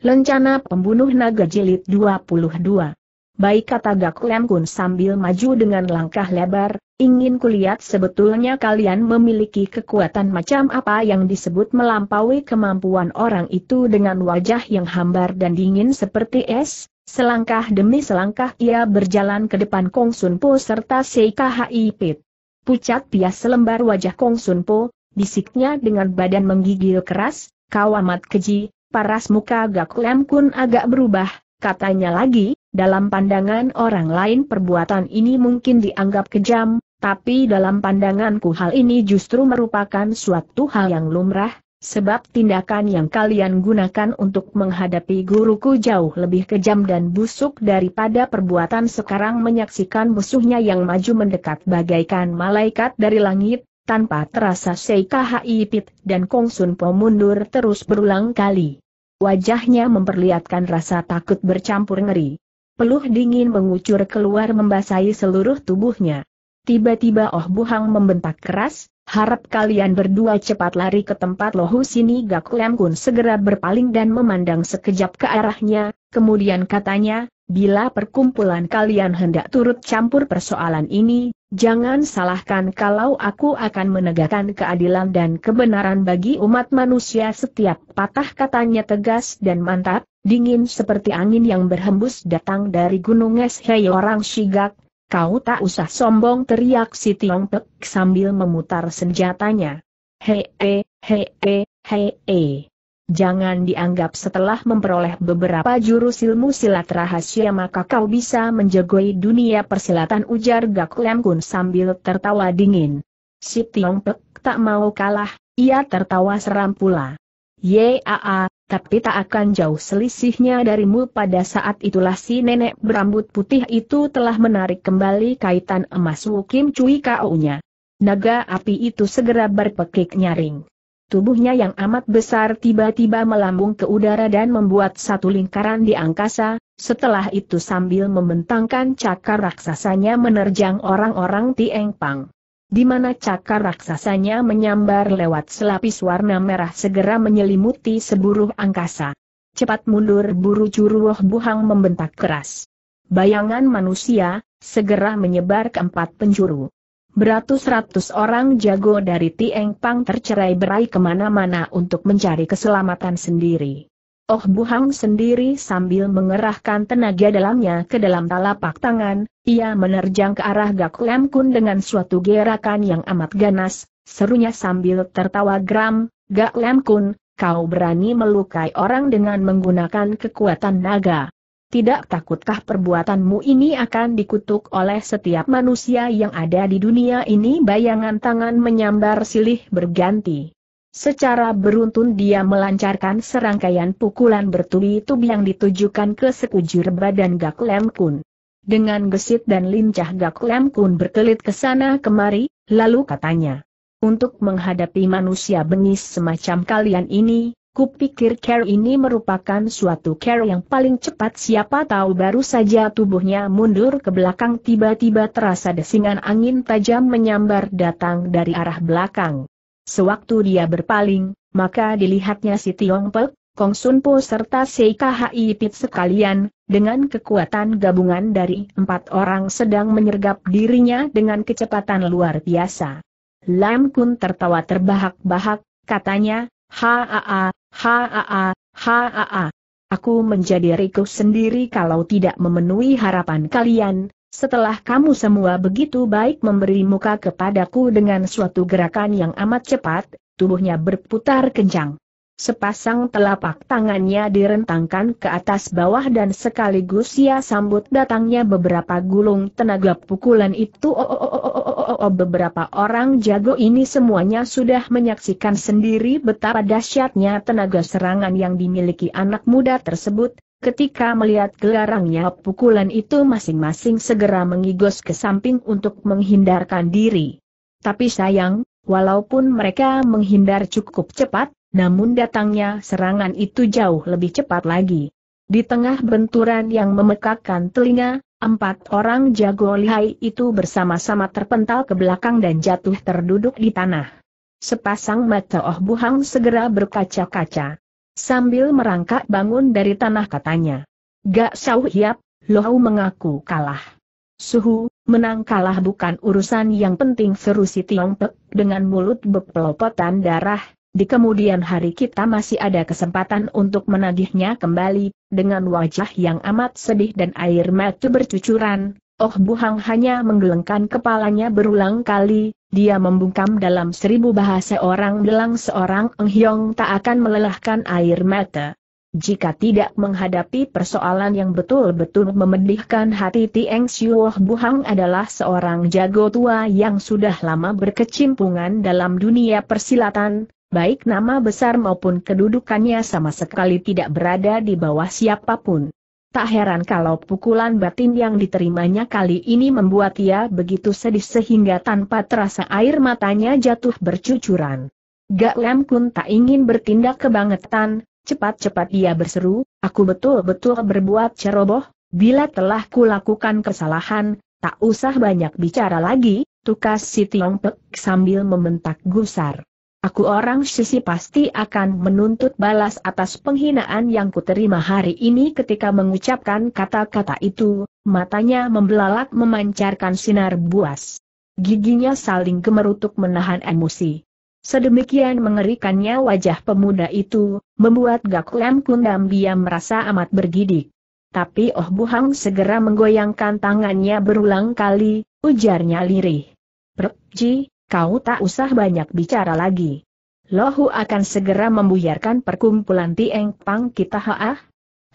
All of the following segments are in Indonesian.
Lencana Pembunuh Naga Jilid 22 Baik kata Gak Lem Kun sambil maju dengan langkah lebar, ingin kulihat sebetulnya kalian memiliki kekuatan macam apa yang disebut melampaui kemampuan orang itu dengan wajah yang hambar dan dingin seperti es, selangkah demi selangkah ia berjalan ke depan Kong Sun Po serta CKHI Pit. Pucat pias selembar wajah Kong Sun Po, bisiknya dengan badan menggigil keras, kau amat keji, paras muka Gak Lem Kun agak berubah, katanya lagi, dalam pandangan orang lain perbuatan ini mungkin dianggap kejam, tapi dalam pandanganku hal ini justru merupakan suatu hal yang lumrah, sebab tindakan yang kalian gunakan untuk menghadapi guruku jauh lebih kejam dan busuk daripada perbuatan sekarang menyaksikan musuhnya yang maju mendekat bagaikan malaikat dari langit, tanpa terasa Seika Haipit dan Kong Sun Po mundur terus berulang kali. Wajahnya memperlihatkan rasa takut bercampur ngeri. Peluh dingin mengucur keluar membasahi seluruh tubuhnya. Tiba-tiba Oh Buhang membentak keras, harap kalian berdua cepat lari ke tempat lohu sini Gak Lem Kun segera berpaling dan memandang sekejap ke arahnya, kemudian katanya, Bila perkumpulan kalian hendak turut campur persoalan ini, jangan salahkan kalau aku akan menegakkan keadilan dan kebenaran bagi umat manusia setiap patah katanya tegas dan mantap, dingin seperti angin yang berhembus datang dari gunung es hei orang shigak, kau tak usah sombong teriak si Tiong Pek sambil memutar senjatanya. Hei, hei, hei, hei, hei. Jangan dianggap setelah memperoleh beberapa jurus ilmu silat rahasia maka kau bisa menjagoi dunia persilatan ujar Gak Lem Kun sambil tertawa dingin. Si Tiong Pek tak mau kalah, ia tertawa seram pula. Yaa, tapi tak akan jauh selisihnya darimu pada saat itulah si nenek berambut putih itu telah menarik kembali kaitan emas Wukim Cui Kau-nya. Naga api itu segera berpekik nyaring. Tubuhnya yang amat besar tiba-tiba melambung ke udara dan membuat satu lingkaran di angkasa, setelah itu sambil membentangkan cakar raksasanya menerjang orang-orang Tieng Pang. Di mana cakar raksasanya menyambar lewat selapis warna merah segera menyelimuti seburuh angkasa. Cepat mundur buru juruh buhang membentak keras. Bayangan manusia, segera menyebar ke empat penjuru. Beratus-ratus orang jago dari Tieng Pang tercerai berai kemana-mana untuk mencari keselamatan sendiri. Oh Buhang sendiri sambil mengerahkan tenaga dalamnya ke dalam telapak tangan, ia menerjang ke arah Gak Lem Kun dengan suatu gerakan yang amat ganas, serunya sambil tertawa geram, Gak Lem Kun, kau berani melukai orang dengan menggunakan kekuatan naga. Tidak takutkah perbuatanmu ini akan dikutuk oleh setiap manusia yang ada di dunia ini bayangan tangan menyambar silih berganti. Secara beruntun dia melancarkan serangkaian pukulan bertubi-tubi yang ditujukan ke sekujur badan Gak Lem Kun. Dengan gesit dan lincah Gak Lem Kun berkelit ke sana kemari, lalu katanya. Untuk menghadapi manusia bengis semacam kalian ini, Kupikir care ini merupakan suatu care yang paling cepat siapa tahu baru saja tubuhnya mundur ke belakang tiba-tiba terasa desingan angin tajam menyambar datang dari arah belakang. Sewaktu dia berpaling, maka dilihatnya si Tiong Pek, Kong Sun Po serta CKHI Pit sekalian, dengan kekuatan gabungan dari empat orang sedang menyergap dirinya dengan kecepatan luar biasa. Lam Kun tertawa terbahak-bahak, katanya, Haa, Haa, haa, aku menjadi rikuh sendiri kalau tidak memenuhi harapan kalian, setelah kamu semua begitu baik memberi muka kepadaku dengan suatu gerakan yang amat cepat, tubuhnya berputar kencang. Sepasang telapak tangannya direntangkan ke atas bawah dan sekaligus ia sambut datangnya beberapa gulung tenaga pukulan itu. Oh, oh, oh, oh, oh, Oh, oh, beberapa orang jago ini semuanya sudah menyaksikan sendiri betapa dahsyatnya tenaga serangan yang dimiliki anak muda tersebut, ketika melihat gelarangnya pukulan itu masing-masing segera mengigos ke samping untuk menghindarkan diri. Tapi sayang, walaupun mereka menghindar cukup cepat, namun datangnya serangan itu jauh lebih cepat lagi. Di tengah benturan yang memekakkan telinga, Empat orang jago lihai itu bersama-sama terpental ke belakang dan jatuh terduduk di tanah. Sepasang mata Oh Buhang segera berkaca-kaca. Sambil merangkak bangun dari tanah katanya. Gak sauh hiap, Lohau mengaku kalah. Suhu, menang kalah bukan urusan yang penting seru si Pek dengan mulut berpelopotan darah, di kemudian hari kita masih ada kesempatan untuk menagihnya kembali, dengan wajah yang amat sedih dan air mata bercucuran, Oh Buhang hanya menggelengkan kepalanya berulang kali, dia membungkam dalam seribu bahasa orang bilang seorang Eng Hiong tak akan melelahkan air mata. Jika tidak menghadapi persoalan yang betul-betul memedihkan hati Tieng Xiuoh Buhang adalah seorang jago tua yang sudah lama berkecimpungan dalam dunia persilatan, baik nama besar maupun kedudukannya sama sekali tidak berada di bawah siapapun. Tak heran kalau pukulan batin yang diterimanya kali ini membuat ia begitu sedih sehingga tanpa terasa air matanya jatuh bercucuran. Gak Lem Kun tak ingin bertindak kebangetan, cepat-cepat ia berseru, aku betul-betul berbuat ceroboh, bila telah kulakukan kesalahan, tak usah banyak bicara lagi, tukas si Tiong Pek sambil membentak gusar. Aku orang sisi pasti akan menuntut balas atas penghinaan yang kuterima hari ini ketika mengucapkan kata-kata itu, matanya membelalak memancarkan sinar buas. Giginya saling gemerutuk menahan emosi. Sedemikian mengerikannya wajah pemuda itu, membuat Gak Lem Kundam Biam merasa amat bergidik. Tapi Oh Buhang segera menggoyangkan tangannya berulang kali, ujarnya lirih. Perji, Kau tak usah banyak bicara lagi. Lohu akan segera membuyarkan perkumpulan Tieng Pang kita haah?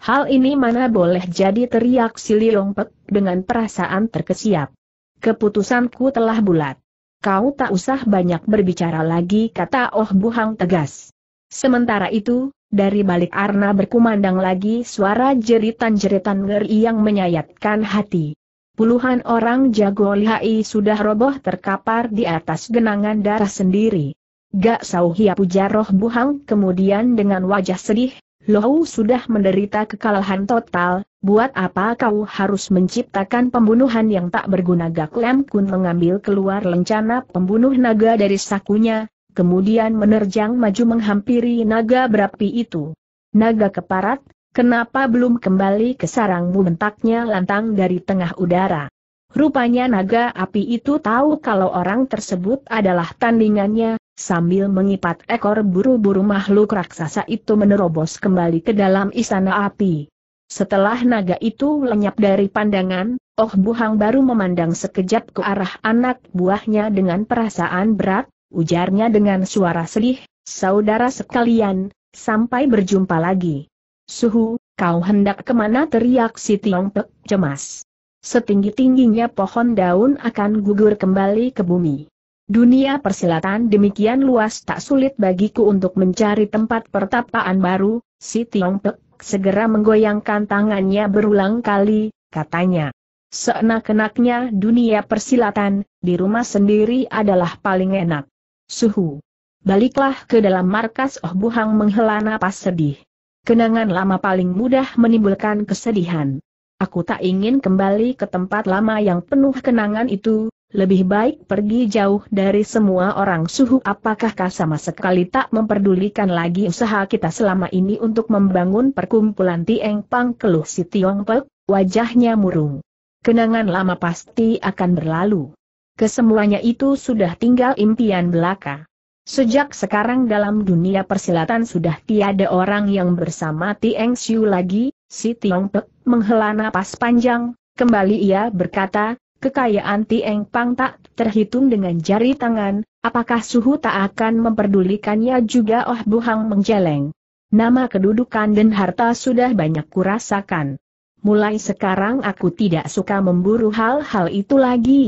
Hal ini mana boleh jadi teriak si Pek dengan perasaan terkesiap. Keputusanku telah bulat. Kau tak usah banyak berbicara lagi kata Oh Buhang tegas. Sementara itu, dari balik arna berkumandang lagi suara jeritan-jeritan ngeri yang menyayatkan hati. Puluhan orang jago lihai sudah roboh terkapar di atas genangan darah sendiri. Gak sauhia ia puja roh buhang kemudian dengan wajah sedih, Lohu sudah menderita kekalahan total, buat apa kau harus menciptakan pembunuhan yang tak berguna Gak Lem Kun mengambil keluar lencana pembunuh naga dari sakunya, kemudian menerjang maju menghampiri naga berapi itu. Naga keparat, Kenapa belum kembali ke sarangmu bentaknya lantang dari tengah udara? Rupanya naga api itu tahu kalau orang tersebut adalah tandingannya, sambil mengipat ekor buru-buru makhluk raksasa itu menerobos kembali ke dalam istana api. Setelah naga itu lenyap dari pandangan, Oh Buhang baru memandang sekejap ke arah anak buahnya dengan perasaan berat, ujarnya dengan suara sedih, saudara sekalian, sampai berjumpa lagi. Suhu, kau hendak kemana teriak si Tiong Pek, cemas. Setinggi-tingginya pohon daun akan gugur kembali ke bumi. Dunia persilatan demikian luas tak sulit bagiku untuk mencari tempat pertapaan baru, si Tiong Pek segera menggoyangkan tangannya berulang kali, katanya. Seenak-enaknya dunia persilatan, di rumah sendiri adalah paling enak. Suhu. Baliklah ke dalam markas Oh Buhang menghela napas sedih. Kenangan lama paling mudah menimbulkan kesedihan. Aku tak ingin kembali ke tempat lama yang penuh kenangan itu, lebih baik pergi jauh dari semua orang suhu apakah kau sama sekali tak memperdulikan lagi usaha kita selama ini untuk membangun perkumpulan Tieng Pang Keluh si Tiong Pek, wajahnya murung. Kenangan lama pasti akan berlalu. Kesemuanya itu sudah tinggal impian belaka. Sejak sekarang dalam dunia persilatan sudah tiada orang yang bersama Tieng Xiu lagi, si Tiong Pek menghela napas panjang, kembali ia berkata, kekayaan Tieng Pang tak terhitung dengan jari tangan, apakah suhu tak akan memperdulikannya juga Oh Buhang menjeleng. Nama kedudukan dan harta sudah banyak kurasakan. Mulai sekarang aku tidak suka memburu hal-hal itu lagi.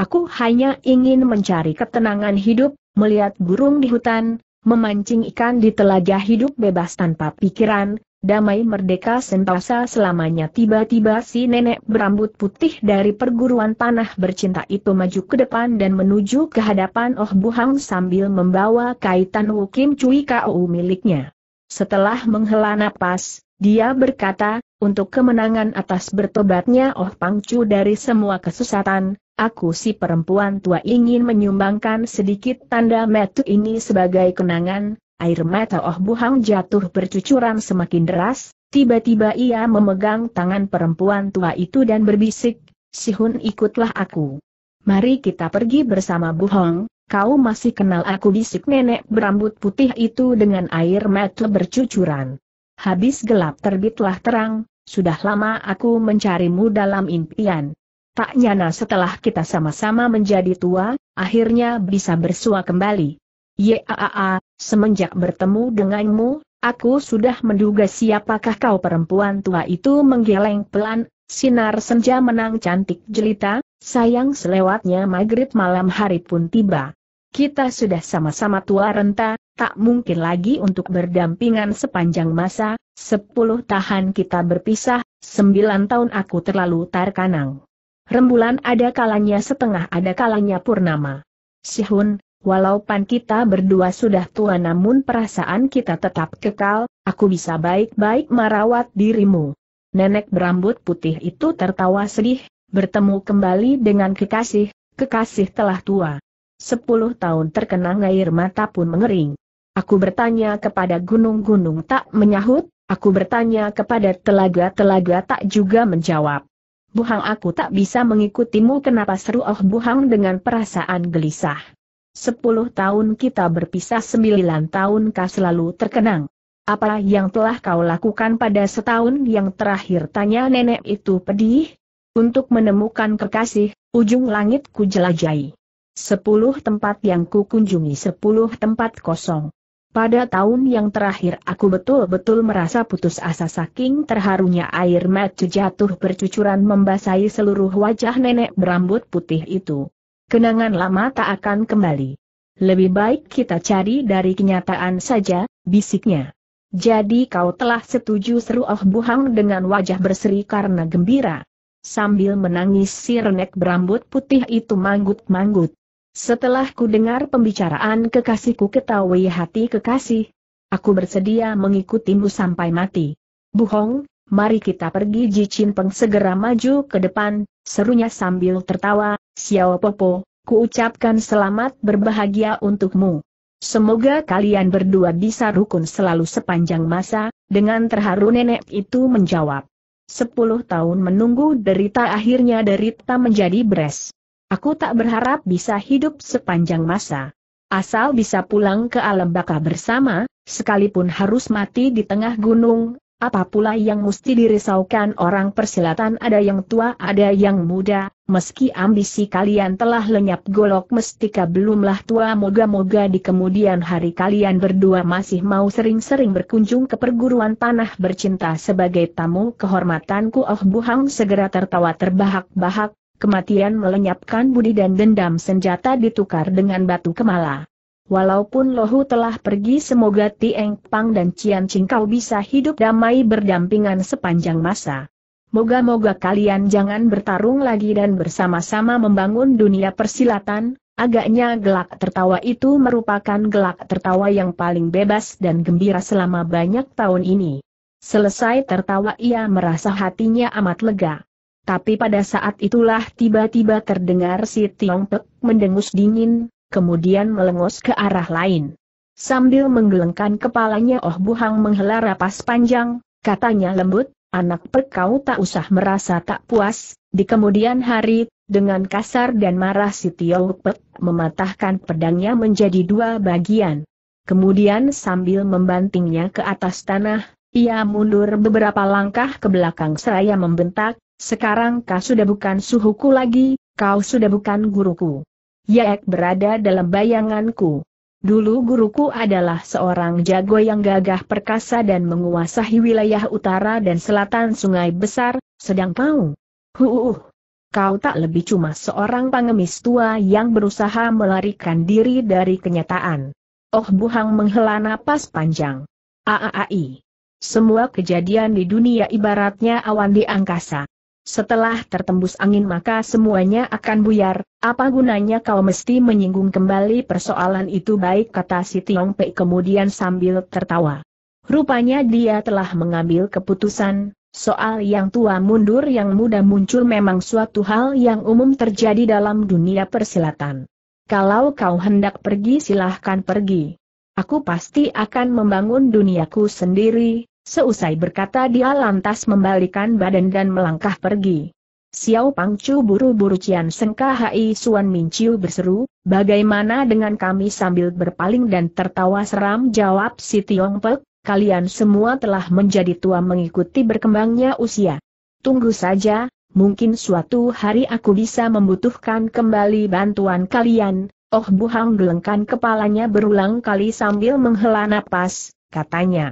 Aku hanya ingin mencari ketenangan hidup, melihat burung di hutan, memancing ikan di telaga hidup bebas tanpa pikiran, damai merdeka sentosa selamanya tiba-tiba si nenek berambut putih dari perguruan tanah bercinta itu maju ke depan dan menuju ke hadapan Oh Buhang sambil membawa kaitan Wukim cuy Kau miliknya. Setelah menghela napas, dia berkata, untuk kemenangan atas bertobatnya Oh Pangcu dari semua kesesatan, aku si perempuan tua ingin menyumbangkan sedikit tanda metu ini sebagai kenangan, air mata Oh Buhang jatuh bercucuran semakin deras, tiba-tiba ia memegang tangan perempuan tua itu dan berbisik, Sihun ikutlah aku. Mari kita pergi bersama Buhong, kau masih kenal aku bisik nenek berambut putih itu dengan air mata bercucuran. Habis gelap terbitlah terang, sudah lama aku mencarimu dalam impian, Tak nyana setelah kita sama-sama menjadi tua, akhirnya bisa bersua kembali. Yaa, semenjak bertemu denganmu, aku sudah menduga siapakah kau perempuan tua itu menggeleng pelan, sinar senja menang cantik jelita, sayang selewatnya maghrib malam hari pun tiba. Kita sudah sama-sama tua renta, tak mungkin lagi untuk berdampingan sepanjang masa, sepuluh tahan kita berpisah, sembilan tahun aku terlalu terkanang rembulan ada kalanya setengah ada kalanya purnama. Sihun, Walaupun kita berdua sudah tua namun perasaan kita tetap kekal, aku bisa baik-baik merawat dirimu. Nenek berambut putih itu tertawa sedih, bertemu kembali dengan kekasih, kekasih telah tua. Sepuluh tahun terkenang air mata pun mengering. Aku bertanya kepada gunung-gunung tak menyahut, aku bertanya kepada telaga-telaga tak juga menjawab. Buhang aku tak bisa mengikutimu kenapa seru Oh Buhang dengan perasaan gelisah. Sepuluh tahun kita berpisah sembilan tahun kau selalu terkenang. Apa yang telah kau lakukan pada setahun yang terakhir tanya nenek itu pedih? Untuk menemukan kekasih, ujung langit ku jelajahi. Sepuluh tempat yang ku kunjungi sepuluh tempat kosong. Pada tahun yang terakhir aku betul-betul merasa putus asa saking terharunya air mata jatuh bercucuran membasahi seluruh wajah nenek berambut putih itu. Kenangan lama tak akan kembali. Lebih baik kita cari dari kenyataan saja, bisiknya. Jadi kau telah setuju seru Oh Buhang dengan wajah berseri karena gembira. Sambil menangis si renek berambut putih itu manggut-manggut. Setelah ku dengar pembicaraan kekasihku ketahui hati kekasih. Aku bersedia mengikutimu sampai mati. Buhong, mari kita pergi Ji Chin Peng segera maju ke depan, serunya sambil tertawa, Xiao Popo, ku ucapkan selamat berbahagia untukmu. Semoga kalian berdua bisa rukun selalu sepanjang masa, dengan terharu nenek itu menjawab. Sepuluh tahun menunggu derita akhirnya derita menjadi beres. Aku tak berharap bisa hidup sepanjang masa. Asal bisa pulang ke alam baka bersama, sekalipun harus mati di tengah gunung, apa pula yang mesti dirisaukan orang persilatan ada yang tua ada yang muda, meski ambisi kalian telah lenyap golok mestika belumlah tua moga-moga di kemudian hari kalian berdua masih mau sering-sering berkunjung ke perguruan panah bercinta sebagai tamu kehormatanku Oh Buhang segera tertawa terbahak-bahak, Kematian melenyapkan budi dan dendam senjata ditukar dengan batu kemala. Walaupun Lohu telah pergi semoga Tieng Pang dan Cian Cingkau bisa hidup damai berdampingan sepanjang masa. Moga-moga kalian jangan bertarung lagi dan bersama-sama membangun dunia persilatan, agaknya gelak tertawa itu merupakan gelak tertawa yang paling bebas dan gembira selama banyak tahun ini. Selesai tertawa ia merasa hatinya amat lega. Tapi pada saat itulah tiba-tiba terdengar si Tiong Pek mendengus dingin, kemudian melengos ke arah lain. Sambil menggelengkan kepalanya Oh Buhang menghela rapas panjang, katanya lembut, anak Pek kau tak usah merasa tak puas, di kemudian hari, dengan kasar dan marah si Tiong Pek mematahkan pedangnya menjadi dua bagian. Kemudian sambil membantingnya ke atas tanah, ia mundur beberapa langkah ke belakang seraya membentak, sekarang kau sudah bukan suhuku lagi, kau sudah bukan guruku. Yaek berada dalam bayanganku. Dulu guruku adalah seorang jago yang gagah perkasa dan menguasai wilayah utara dan selatan sungai besar, sedang kau. Huuuh. Kau tak lebih cuma seorang pengemis tua yang berusaha melarikan diri dari kenyataan. Oh Buhang menghela napas panjang. Aaai. Semua kejadian di dunia ibaratnya awan di angkasa. Setelah tertembus angin maka semuanya akan buyar, apa gunanya kau mesti menyinggung kembali persoalan itu baik kata si Tiong Pei kemudian sambil tertawa. Rupanya dia telah mengambil keputusan, soal yang tua mundur yang muda muncul memang suatu hal yang umum terjadi dalam dunia persilatan. Kalau kau hendak pergi silahkan pergi. Aku pasti akan membangun duniaku sendiri, Seusai berkata dia lantas membalikan badan dan melangkah pergi. Xiao Pangcu buru-buru Cian Sengka Hai Suan Minciu berseru, bagaimana dengan kami sambil berpaling dan tertawa seram jawab si Tiong Pek, kalian semua telah menjadi tua mengikuti berkembangnya usia. Tunggu saja, mungkin suatu hari aku bisa membutuhkan kembali bantuan kalian. Oh Buhang gelengkan kepalanya berulang kali sambil menghela napas, katanya.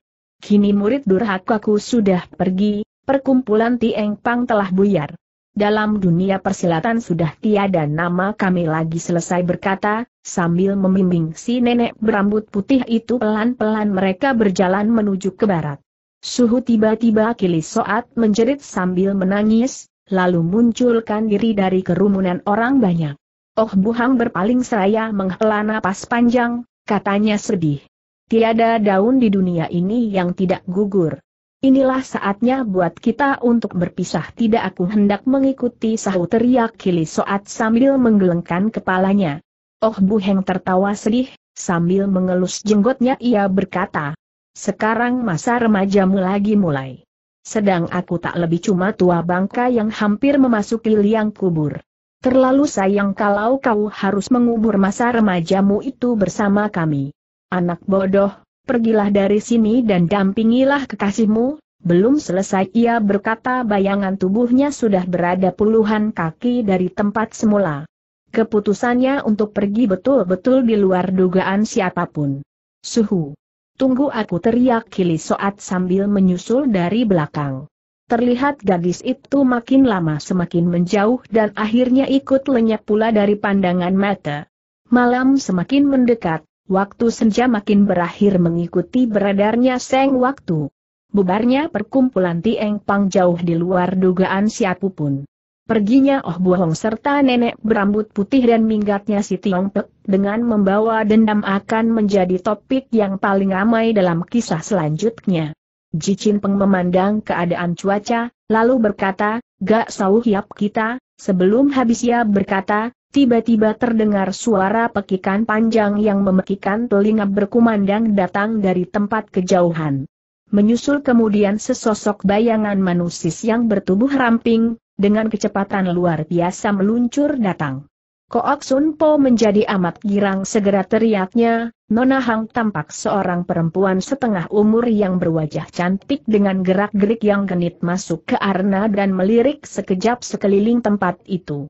Kini murid durhakaku sudah pergi, perkumpulan Tieng Pang telah buyar. Dalam dunia persilatan sudah tiada nama kami lagi selesai berkata, sambil membimbing si nenek berambut putih itu pelan-pelan mereka berjalan menuju ke barat. Suhu tiba-tiba kilis soat menjerit sambil menangis, lalu munculkan diri dari kerumunan orang banyak. Oh Buhang berpaling seraya menghela napas panjang, katanya sedih. Tiada daun di dunia ini yang tidak gugur. Inilah saatnya buat kita untuk berpisah tidak aku hendak mengikuti sahu teriak Kili Soat sambil menggelengkan kepalanya. Oh Bu Heng tertawa sedih, sambil mengelus jenggotnya ia berkata. Sekarang masa remajamu lagi mulai. Sedang aku tak lebih cuma tua bangka yang hampir memasuki liang kubur. Terlalu sayang kalau kau harus mengubur masa remajamu itu bersama kami. Anak bodoh, pergilah dari sini dan dampingilah kekasihmu, belum selesai ia berkata bayangan tubuhnya sudah berada puluhan kaki dari tempat semula. Keputusannya untuk pergi betul-betul di luar dugaan siapapun. Suhu. Tunggu aku teriak Kili Soat sambil menyusul dari belakang. Terlihat gadis itu makin lama semakin menjauh dan akhirnya ikut lenyap pula dari pandangan mata. Malam semakin mendekat, Waktu senja makin berakhir mengikuti beredarnya seng waktu. Bubarnya perkumpulan Tieng Pang jauh di luar dugaan siapapun. Perginya Oh Buahong serta nenek berambut putih dan minggatnya si Tiong Pek dengan membawa dendam akan menjadi topik yang paling ramai dalam kisah selanjutnya. Jicin Peng memandang keadaan cuaca, lalu berkata, Gak sauh yap kita, sebelum habis ia berkata, tiba-tiba terdengar suara pekikan panjang yang memekikan telinga berkumandang datang dari tempat kejauhan. Menyusul kemudian sesosok bayangan manusis yang bertubuh ramping, dengan kecepatan luar biasa meluncur datang. Koak Sun Po menjadi amat girang segera teriaknya, Nona Hang tampak seorang perempuan setengah umur yang berwajah cantik dengan gerak-gerik yang genit masuk ke arna dan melirik sekejap sekeliling tempat itu.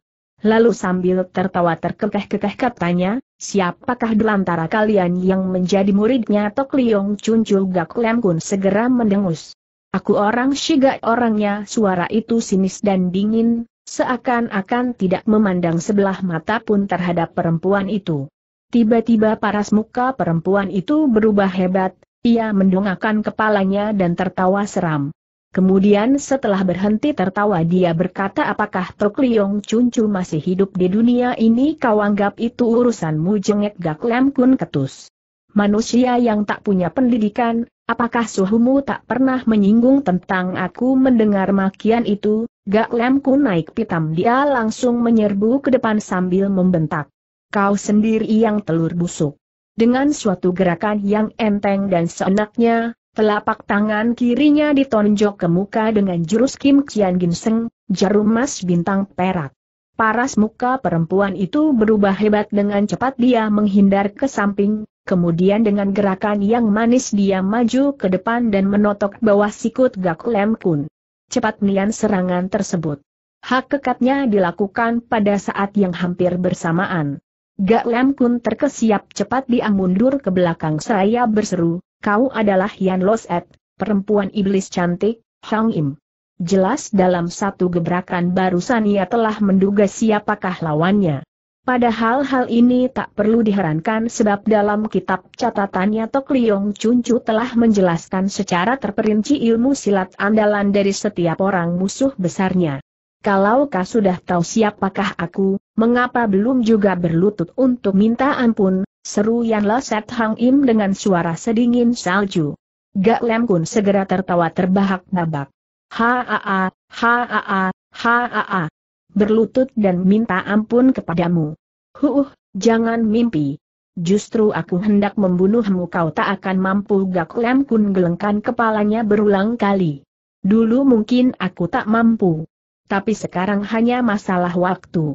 Lalu sambil tertawa terkekeh-kekeh katanya, siapakah delantara kalian yang menjadi muridnya Tok Liong Chun Chul Gak Lem Kun segera mendengus. Aku orang Shiga orangnya suara itu sinis dan dingin, seakan-akan tidak memandang sebelah mata pun terhadap perempuan itu. Tiba-tiba paras muka perempuan itu berubah hebat, ia mendongakkan kepalanya dan tertawa seram. Kemudian setelah berhenti tertawa dia berkata apakah Tok Liong Cuncu masih hidup di dunia ini kau anggap itu urusanmu jengek gak lem kun ketus. Manusia yang tak punya pendidikan, apakah suhumu tak pernah menyinggung tentang aku mendengar makian itu, gak lem kun naik pitam dia langsung menyerbu ke depan sambil membentak. Kau sendiri yang telur busuk. Dengan suatu gerakan yang enteng dan seenaknya, Telapak tangan kirinya ditonjok ke muka dengan jurus Kim Kian Ginseng, jarum emas bintang perak. Paras muka perempuan itu berubah hebat dengan cepat dia menghindar ke samping, Kemudian dengan gerakan yang manis dia maju ke depan dan menotok bawah sikut Gak Lem Kun. Cepat nian serangan tersebut. Hak kekatnya dilakukan pada saat yang hampir bersamaan. Gak Lem Kun terkesiap cepat dia mundur ke belakang seraya berseru, kau adalah Yan Loset, perempuan iblis cantik, Hang Im. Jelas dalam satu gebrakan barusan ia telah menduga siapakah lawannya. Padahal hal ini tak perlu diherankan sebab dalam kitab catatannya Tok Liong Cuncu telah menjelaskan secara terperinci ilmu silat andalan dari setiap orang musuh besarnya. Kalau kau sudah tahu siapakah aku, mengapa belum juga berlutut untuk minta ampun, Seru Yan Loset Hang Im dengan suara sedingin salju. Gak Lem Kun segera tertawa terbahak nabak Haa, Haa, haa, haa. Berlutut dan minta ampun kepadamu. Huh, jangan mimpi. Justru aku hendak membunuhmu kau tak akan mampu Gak Lem Kun gelengkan kepalanya berulang kali. Dulu mungkin aku tak mampu. Tapi sekarang hanya masalah waktu.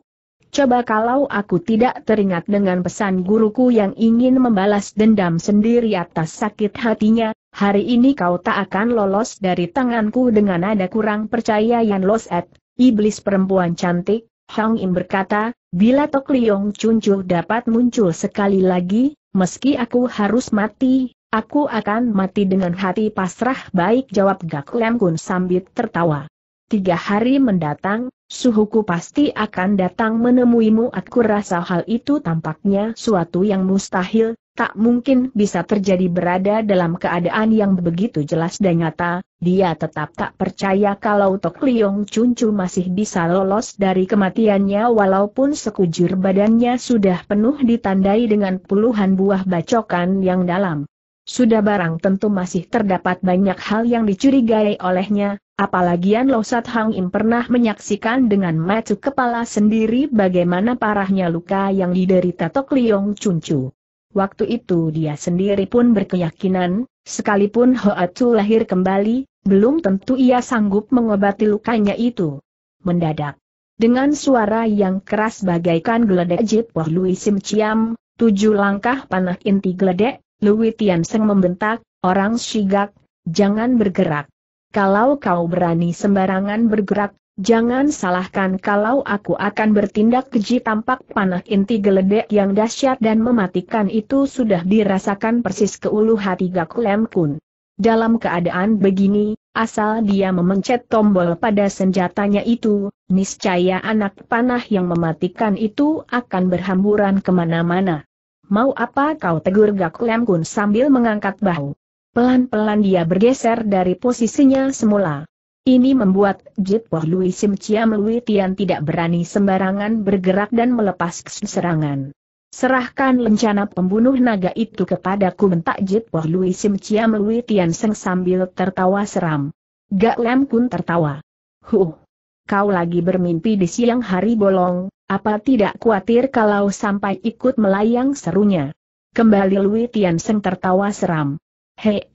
Coba kalau aku tidak teringat dengan pesan guruku yang ingin membalas dendam sendiri atas sakit hatinya, hari ini kau tak akan lolos dari tanganku dengan ada kurang percaya yang Los iblis perempuan cantik, Hang Im berkata, bila Tok Liong Chuncu dapat muncul sekali lagi, meski aku harus mati, aku akan mati dengan hati pasrah baik jawab Gak Lem Kun sambil tertawa tiga hari mendatang, suhuku pasti akan datang menemuimu. Aku rasa hal itu tampaknya suatu yang mustahil, tak mungkin bisa terjadi berada dalam keadaan yang begitu jelas dan nyata, dia tetap tak percaya kalau Tok Liong Cuncu masih bisa lolos dari kematiannya walaupun sekujur badannya sudah penuh ditandai dengan puluhan buah bacokan yang dalam. Sudah barang tentu masih terdapat banyak hal yang dicurigai olehnya, Apalagi Lo Losat Hang Im pernah menyaksikan dengan mata kepala sendiri bagaimana parahnya luka yang diderita Tok Liong Chu. Waktu itu dia sendiri pun berkeyakinan, sekalipun Hoa Chu lahir kembali, belum tentu ia sanggup mengobati lukanya itu. Mendadak. Dengan suara yang keras bagaikan geledek jid, Wah Lui Sim Chiam, tujuh langkah panah inti geledek, Lui Tian Seng membentak, orang sigak, jangan bergerak kalau kau berani sembarangan bergerak, jangan salahkan kalau aku akan bertindak keji tampak panah inti geledek yang dahsyat dan mematikan itu sudah dirasakan persis ke ulu hati Gak Lem Kun. Dalam keadaan begini, asal dia memencet tombol pada senjatanya itu, niscaya anak panah yang mematikan itu akan berhamburan kemana-mana. Mau apa kau tegur Gak Lem Kun sambil mengangkat bahu? Pelan-pelan dia bergeser dari posisinya semula. Ini membuat Jit Wah Lui Sim Chiam Lui Tian tidak berani sembarangan bergerak dan melepas serangan. Serahkan lencana pembunuh naga itu kepadaku bentak Jit Wah Lui Sim Chiam Lui Tian Seng sambil tertawa seram. Gak Lem Kun tertawa. Huh! Kau lagi bermimpi di siang hari bolong, apa tidak khawatir kalau sampai ikut melayang serunya? Kembali Lui Tian Seng tertawa seram hei,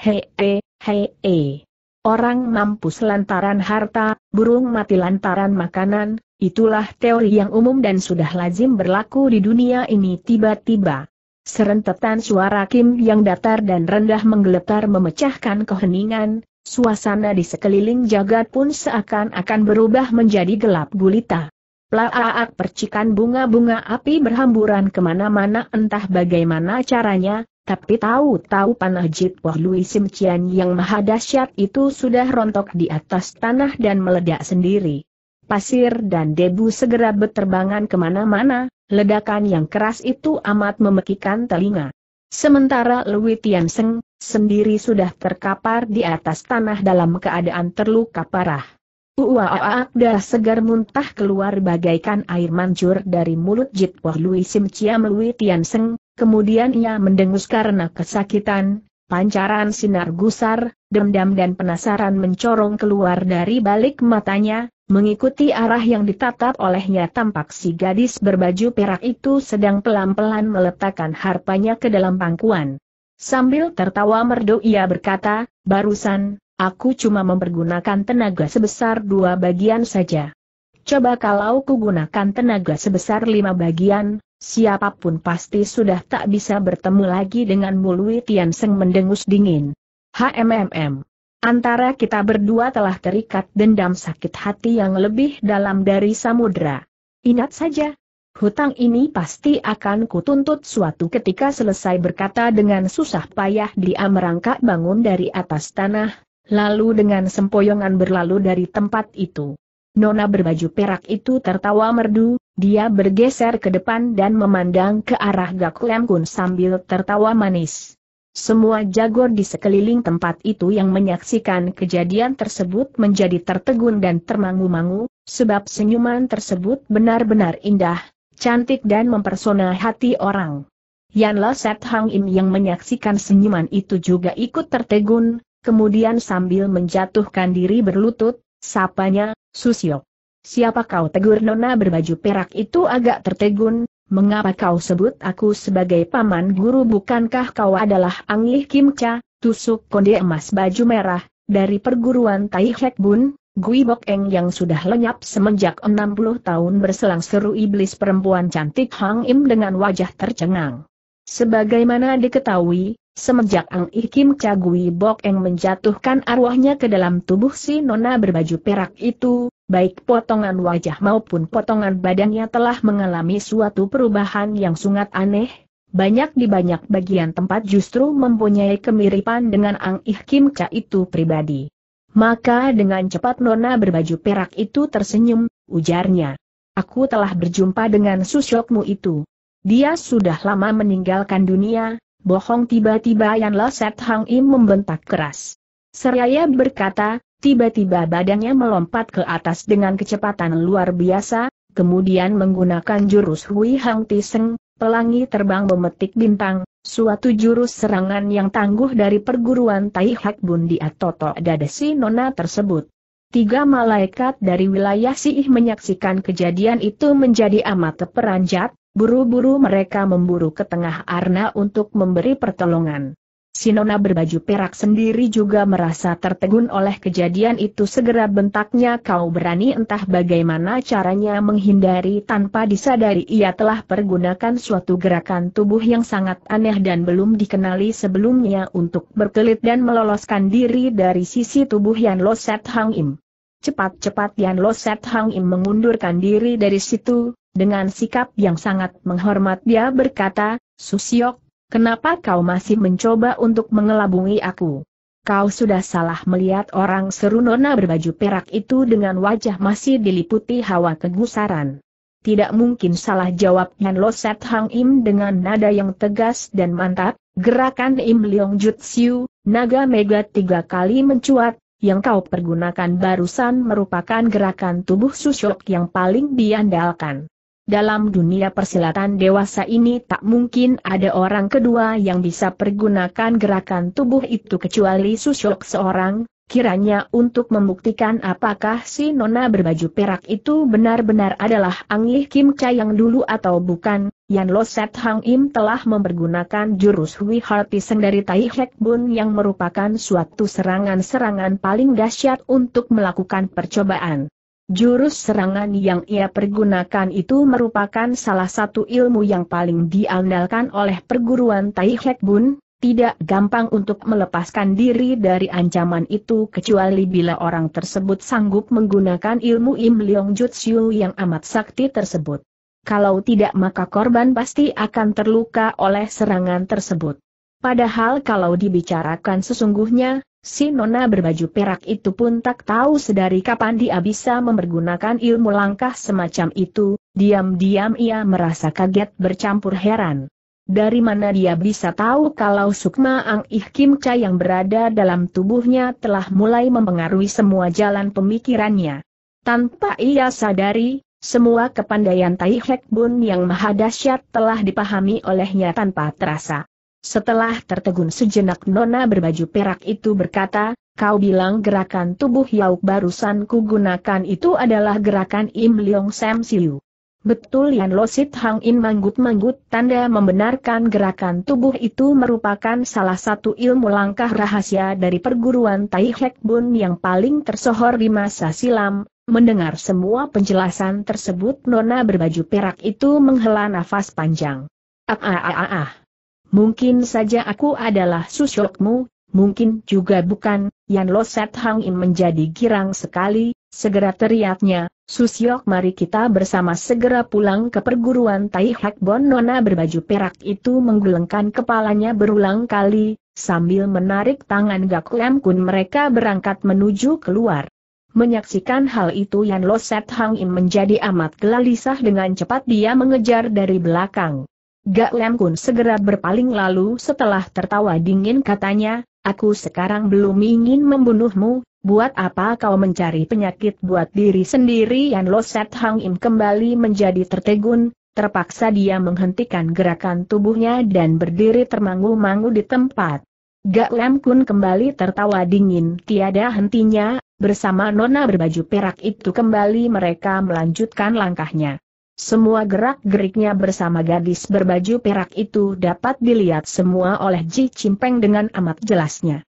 hei, hei. Orang mampus lantaran harta, burung mati lantaran makanan, itulah teori yang umum dan sudah lazim berlaku di dunia ini tiba-tiba. Serentetan suara Kim yang datar dan rendah menggeletar memecahkan keheningan, suasana di sekeliling jagat pun seakan-akan berubah menjadi gelap gulita. Plaak percikan bunga-bunga api berhamburan kemana-mana entah bagaimana caranya, tapi tahu-tahu panah Jitpoh Lui Sim Cian yang maha dahsyat itu sudah rontok di atas tanah dan meledak sendiri. Pasir dan debu segera berterbangan kemana-mana, ledakan yang keras itu amat memekikan telinga. Sementara Lui Tian Seng, sendiri sudah terkapar di atas tanah dalam keadaan terluka parah. Uaaak dah segar muntah keluar bagaikan air mancur dari mulut Jitpoh Lui Sim Cian Lui Tian Seng, Kemudian ia mendengus karena kesakitan, pancaran sinar gusar, dendam dan penasaran mencorong keluar dari balik matanya, mengikuti arah yang ditatap olehnya tampak si gadis berbaju perak itu sedang pelan-pelan meletakkan harpanya ke dalam pangkuan. Sambil tertawa merdu ia berkata, barusan, aku cuma mempergunakan tenaga sebesar dua bagian saja. Coba kalau ku gunakan tenaga sebesar lima bagian, siapapun pasti sudah tak bisa bertemu lagi dengan Mului Seng mendengus dingin. HMMM. Antara kita berdua telah terikat dendam sakit hati yang lebih dalam dari samudra. Ingat saja, hutang ini pasti akan kutuntut suatu ketika selesai berkata dengan susah payah dia merangkak bangun dari atas tanah, lalu dengan sempoyongan berlalu dari tempat itu. Nona berbaju perak itu tertawa merdu, dia bergeser ke depan dan memandang ke arah Gak Lem Kun sambil tertawa manis. Semua jago di sekeliling tempat itu yang menyaksikan kejadian tersebut menjadi tertegun dan termangu-mangu, sebab senyuman tersebut benar-benar indah, cantik dan mempersona hati orang. Yan Set Hang Im yang menyaksikan senyuman itu juga ikut tertegun, kemudian sambil menjatuhkan diri berlutut, Sapanya, Susio. Siapa kau tegur nona berbaju perak itu agak tertegun, mengapa kau sebut aku sebagai paman guru bukankah kau adalah Anglih Kimcha, tusuk konde emas baju merah, dari perguruan Tai Hek Bun, Gui Bok Eng yang sudah lenyap semenjak 60 tahun berselang seru iblis perempuan cantik Hang Im dengan wajah tercengang. Sebagaimana diketahui, semenjak Ang Ikim Cagui Bok Eng menjatuhkan arwahnya ke dalam tubuh si nona berbaju perak itu, baik potongan wajah maupun potongan badannya telah mengalami suatu perubahan yang sangat aneh, banyak di banyak bagian tempat justru mempunyai kemiripan dengan Ang Ikim Kim itu pribadi. Maka dengan cepat Nona berbaju perak itu tersenyum, ujarnya. Aku telah berjumpa dengan susyokmu itu. Dia sudah lama meninggalkan dunia, bohong tiba-tiba Yan Leset Hang Im membentak keras. Seraya berkata, tiba-tiba badannya melompat ke atas dengan kecepatan luar biasa, kemudian menggunakan jurus Hui Hang Tiseng, pelangi terbang memetik bintang, suatu jurus serangan yang tangguh dari perguruan Tai Hak Bun di Atoto dada si nona tersebut. Tiga malaikat dari wilayah Siih menyaksikan kejadian itu menjadi amat terperanjat. Buru-buru mereka memburu ke tengah Arna untuk memberi pertolongan. Sinona berbaju perak sendiri juga merasa tertegun oleh kejadian itu segera bentaknya kau berani entah bagaimana caranya menghindari tanpa disadari ia telah pergunakan suatu gerakan tubuh yang sangat aneh dan belum dikenali sebelumnya untuk berkelit dan meloloskan diri dari sisi tubuh Yan Loset Hang Im. Cepat-cepat Yan Lo Set Hang Im mengundurkan diri dari situ, dengan sikap yang sangat menghormat dia berkata, Susiok, kenapa kau masih mencoba untuk mengelabungi aku? Kau sudah salah melihat orang seru nona berbaju perak itu dengan wajah masih diliputi hawa kegusaran. Tidak mungkin salah Yan Lo Set Hang Im dengan nada yang tegas dan mantap, gerakan Im Leong Jutsu, naga mega tiga kali mencuat, yang kau pergunakan barusan merupakan gerakan tubuh Susyok yang paling diandalkan. Dalam dunia persilatan dewasa ini tak mungkin ada orang kedua yang bisa pergunakan gerakan tubuh itu kecuali Susyok seorang, kiranya untuk membuktikan apakah si nona berbaju perak itu benar-benar adalah Anglih Kim Cha yang dulu atau bukan, Yan Lo Set Hang Im telah mempergunakan jurus Hui Harti Pisang dari Tai Hek Bun yang merupakan suatu serangan-serangan paling dahsyat untuk melakukan percobaan. Jurus serangan yang ia pergunakan itu merupakan salah satu ilmu yang paling diandalkan oleh perguruan Tai Hek Bun, tidak gampang untuk melepaskan diri dari ancaman itu kecuali bila orang tersebut sanggup menggunakan ilmu Im Leong Jutsu yang amat sakti tersebut. Kalau tidak maka korban pasti akan terluka oleh serangan tersebut. Padahal kalau dibicarakan sesungguhnya, si nona berbaju perak itu pun tak tahu sedari kapan dia bisa mempergunakan ilmu langkah semacam itu, diam-diam ia merasa kaget bercampur heran. Dari mana dia bisa tahu kalau Sukma Ang Ih Kim Cha yang berada dalam tubuhnya telah mulai mempengaruhi semua jalan pemikirannya. Tanpa ia sadari, semua kepandaian Tai Hek Bun yang maha dahsyat telah dipahami olehnya tanpa terasa. Setelah tertegun sejenak nona berbaju perak itu berkata, kau bilang gerakan tubuh Yauk barusan gunakan itu adalah gerakan Im Leong Sam Siu. Betul Yan Lo Sit Hang In manggut-manggut tanda membenarkan gerakan tubuh itu merupakan salah satu ilmu langkah rahasia dari perguruan Tai Hek Bun yang paling tersohor di masa silam. Mendengar semua penjelasan tersebut Nona berbaju perak itu menghela nafas panjang. Ah ah ah ah ah. Mungkin saja aku adalah susyokmu, mungkin juga bukan, Yan Lo Hang In menjadi girang sekali, Segera teriaknya, Susiok mari kita bersama segera pulang ke perguruan Tai Hak Bon Nona berbaju perak itu menggulengkan kepalanya berulang kali, sambil menarik tangan Gak Lem Kun mereka berangkat menuju keluar. Menyaksikan hal itu Yan Lo Set Hang Im menjadi amat gelisah dengan cepat dia mengejar dari belakang. Gak Lem Kun segera berpaling lalu setelah tertawa dingin katanya, Aku sekarang belum ingin membunuhmu, Buat apa kau mencari penyakit buat diri sendiri Yan Lo Set Hang Im kembali menjadi tertegun, terpaksa dia menghentikan gerakan tubuhnya dan berdiri termangu-mangu di tempat. Gak Lam Kun kembali tertawa dingin tiada hentinya, bersama nona berbaju perak itu kembali mereka melanjutkan langkahnya. Semua gerak-geriknya bersama gadis berbaju perak itu dapat dilihat semua oleh Ji Cimpeng dengan amat jelasnya.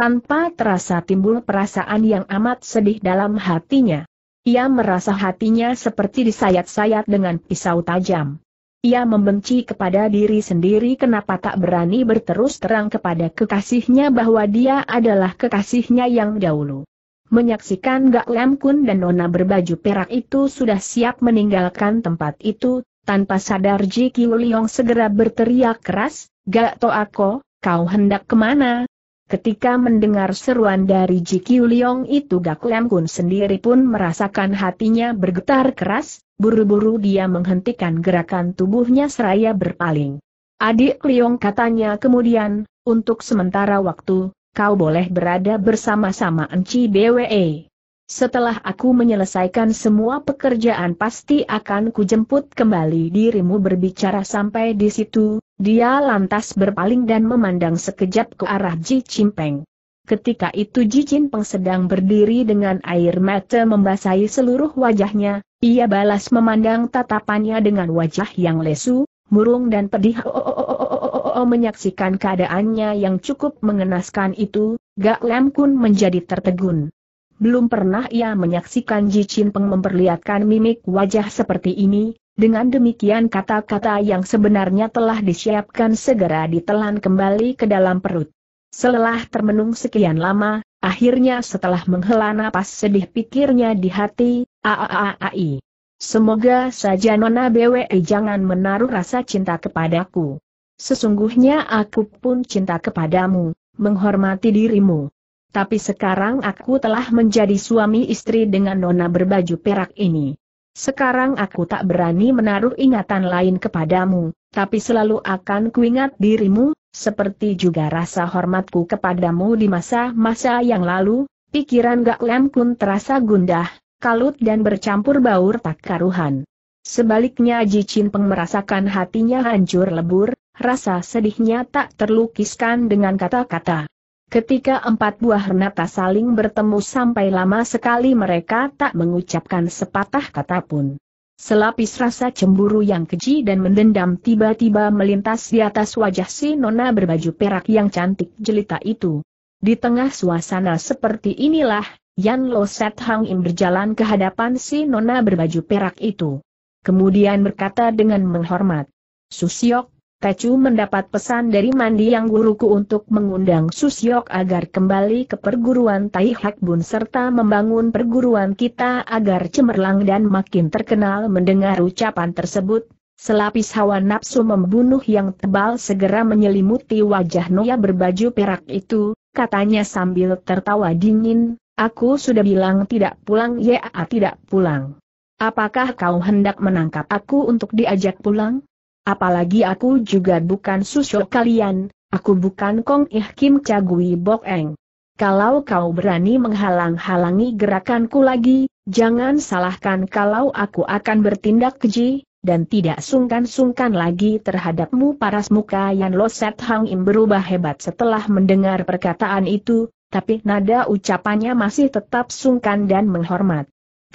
Tanpa terasa timbul perasaan yang amat sedih dalam hatinya. Ia merasa hatinya seperti disayat-sayat dengan pisau tajam. Ia membenci kepada diri sendiri kenapa tak berani berterus terang kepada kekasihnya bahwa dia adalah kekasihnya yang dahulu. Menyaksikan Gak Lem Kun dan Nona berbaju perak itu sudah siap meninggalkan tempat itu, tanpa sadar Ji Kiu Liong segera berteriak keras, Gak Toako, kau hendak kemana? Ketika mendengar seruan dari Ji Liong itu Gak Lem Kun sendiri pun merasakan hatinya bergetar keras, buru-buru dia menghentikan gerakan tubuhnya seraya berpaling. Adik Liong katanya kemudian, untuk sementara waktu, kau boleh berada bersama-sama Enci BWE. Setelah aku menyelesaikan semua pekerjaan pasti akan kujemput kembali dirimu berbicara sampai di situ, dia lantas berpaling dan memandang sekejap ke arah Ji Chimpeng. Ketika itu Ji Chimpeng sedang berdiri dengan air mata membasahi seluruh wajahnya, ia balas memandang tatapannya dengan wajah yang lesu, murung dan pedih oh, oh, oh, oh menyaksikan keadaannya yang cukup mengenaskan itu, Gak Lem Kun menjadi tertegun. Belum pernah ia menyaksikan Ji Chimpeng memperlihatkan mimik wajah seperti ini, dengan demikian kata-kata yang sebenarnya telah disiapkan segera ditelan kembali ke dalam perut. Selelah termenung sekian lama, akhirnya setelah menghela napas sedih pikirnya di hati, A-A-A-A-I. Semoga saja Nona BWI e jangan menaruh rasa cinta kepadaku. Sesungguhnya aku pun cinta kepadamu, menghormati dirimu. Tapi sekarang aku telah menjadi suami istri dengan Nona berbaju perak ini. Sekarang aku tak berani menaruh ingatan lain kepadamu, tapi selalu akan kuingat dirimu, seperti juga rasa hormatku kepadamu di masa-masa yang lalu, pikiran Gak Lem Kun terasa gundah, kalut dan bercampur baur tak karuhan. Sebaliknya Ji Chin Peng merasakan hatinya hancur lebur, rasa sedihnya tak terlukiskan dengan kata-kata. Ketika empat buah renata saling bertemu sampai lama sekali mereka tak mengucapkan sepatah kata pun. Selapis rasa cemburu yang keji dan mendendam tiba-tiba melintas di atas wajah si nona berbaju perak yang cantik jelita itu. Di tengah suasana seperti inilah, Yan Lo Set Hang Im berjalan ke hadapan si nona berbaju perak itu. Kemudian berkata dengan menghormat, Susiok, Tecu mendapat pesan dari Mandi yang guruku untuk mengundang Susyok agar kembali ke perguruan Tai Hak Bun serta membangun perguruan kita agar cemerlang dan makin terkenal mendengar ucapan tersebut. Selapis hawa nafsu membunuh yang tebal segera menyelimuti wajah Noya berbaju perak itu, katanya sambil tertawa dingin, aku sudah bilang tidak pulang ya tidak pulang. Apakah kau hendak menangkap aku untuk diajak pulang? Apalagi aku juga bukan susuk kalian, aku bukan Kong Ih Kim Cagui Bok Eng. Kalau kau berani menghalang-halangi gerakanku lagi, jangan salahkan kalau aku akan bertindak keji, dan tidak sungkan-sungkan lagi terhadapmu paras muka Yan Loset Hang Im berubah hebat setelah mendengar perkataan itu, tapi nada ucapannya masih tetap sungkan dan menghormat.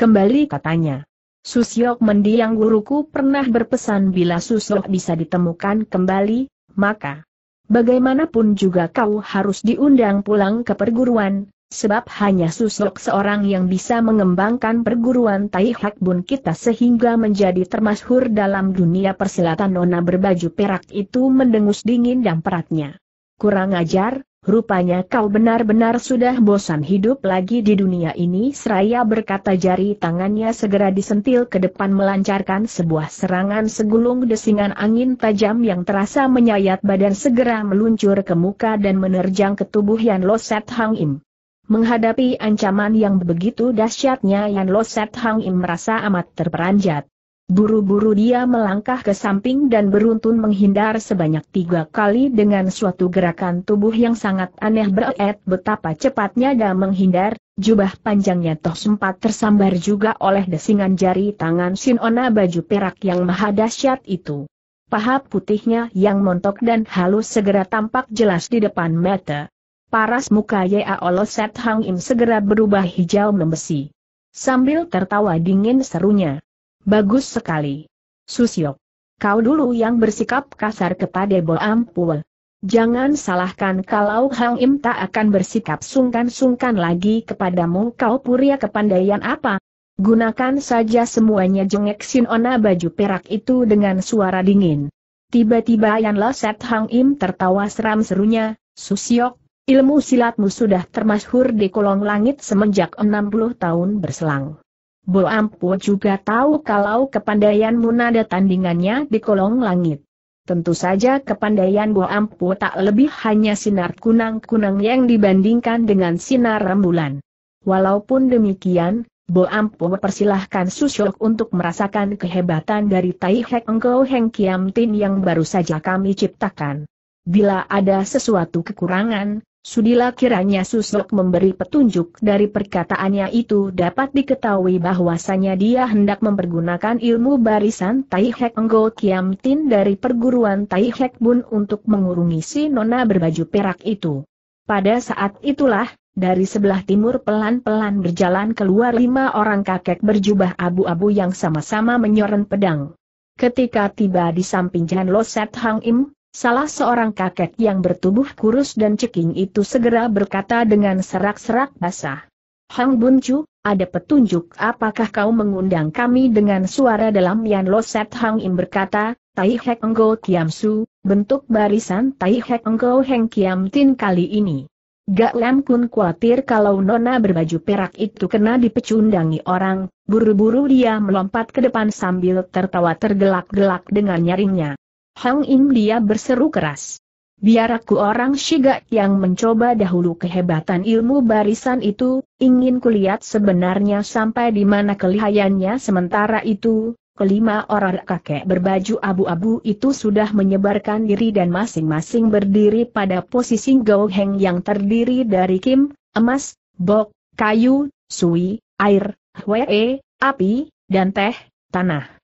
Kembali katanya. Susyok mendiang guruku pernah berpesan bila Susyok bisa ditemukan kembali, maka bagaimanapun juga kau harus diundang pulang ke perguruan, sebab hanya Susyok seorang yang bisa mengembangkan perguruan Tai Hak Bun kita sehingga menjadi termasyhur dalam dunia persilatan nona berbaju perak itu mendengus dingin dan peratnya. Kurang ajar, Rupanya kau benar-benar sudah bosan hidup lagi di dunia ini seraya berkata jari tangannya segera disentil ke depan melancarkan sebuah serangan segulung desingan angin tajam yang terasa menyayat badan segera meluncur ke muka dan menerjang ke tubuh Yan Loset Hang Im. Menghadapi ancaman yang begitu dahsyatnya Yan Loset Hang Im merasa amat terperanjat. Buru-buru dia melangkah ke samping dan beruntun menghindar sebanyak tiga kali dengan suatu gerakan tubuh yang sangat aneh berat betapa cepatnya dia menghindar, jubah panjangnya toh sempat tersambar juga oleh desingan jari tangan Sinona baju perak yang maha dahsyat itu. Paha putihnya yang montok dan halus segera tampak jelas di depan mata. Paras muka Yea Oloset Hang Im segera berubah hijau membesi. Sambil tertawa dingin serunya. Bagus sekali. Susyok. Kau dulu yang bersikap kasar kepada Boam Pue. Jangan salahkan kalau Hang Im tak akan bersikap sungkan-sungkan lagi kepadamu kau puria kepandaian apa. Gunakan saja semuanya jengek Sinona baju perak itu dengan suara dingin. Tiba-tiba Yan laset Hang Im tertawa seram serunya, Susyok, ilmu silatmu sudah termasyhur di kolong langit semenjak 60 tahun berselang. Bo Ampu juga tahu kalau kepandaian munada tandingannya di kolong langit. Tentu saja kepandaian Bo Ampu tak lebih hanya sinar kunang-kunang yang dibandingkan dengan sinar rembulan. Walaupun demikian, Bo Ampu persilahkan Susyok untuk merasakan kehebatan dari Tai Hek Engkau Heng Kiam Tin yang baru saja kami ciptakan. Bila ada sesuatu kekurangan, Sudilah kiranya Susok memberi petunjuk dari perkataannya itu dapat diketahui bahwasanya dia hendak mempergunakan ilmu barisan Tai Hek Enggo Kiam Tin dari perguruan Tai Hek Bun untuk mengurungi si nona berbaju perak itu. Pada saat itulah, dari sebelah timur pelan-pelan berjalan keluar lima orang kakek berjubah abu-abu yang sama-sama menyoren pedang. Ketika tiba di samping Jan Loset Hang Im, Salah seorang kakek yang bertubuh kurus dan ceking itu segera berkata dengan serak-serak basah. Hang Buncu, ada petunjuk apakah kau mengundang kami dengan suara dalam Yan Loset Hang Im berkata, Tai Hek Enggo Kiam Su, bentuk barisan Tai Hek Enggo Heng Kiam Tin kali ini. Gak Lam Kun khawatir kalau nona berbaju perak itu kena dipecundangi orang, buru-buru dia melompat ke depan sambil tertawa tergelak-gelak dengan nyaringnya. Hang In dia berseru keras. Biar aku orang Shiga yang mencoba dahulu kehebatan ilmu barisan itu, ingin kulihat sebenarnya sampai di mana kelihayannya sementara itu, kelima orang kakek berbaju abu-abu itu sudah menyebarkan diri dan masing-masing berdiri pada posisi Heng yang terdiri dari Kim, Emas, Bok, Kayu, Sui, Air, Hwee, Api, dan Teh, Tanah.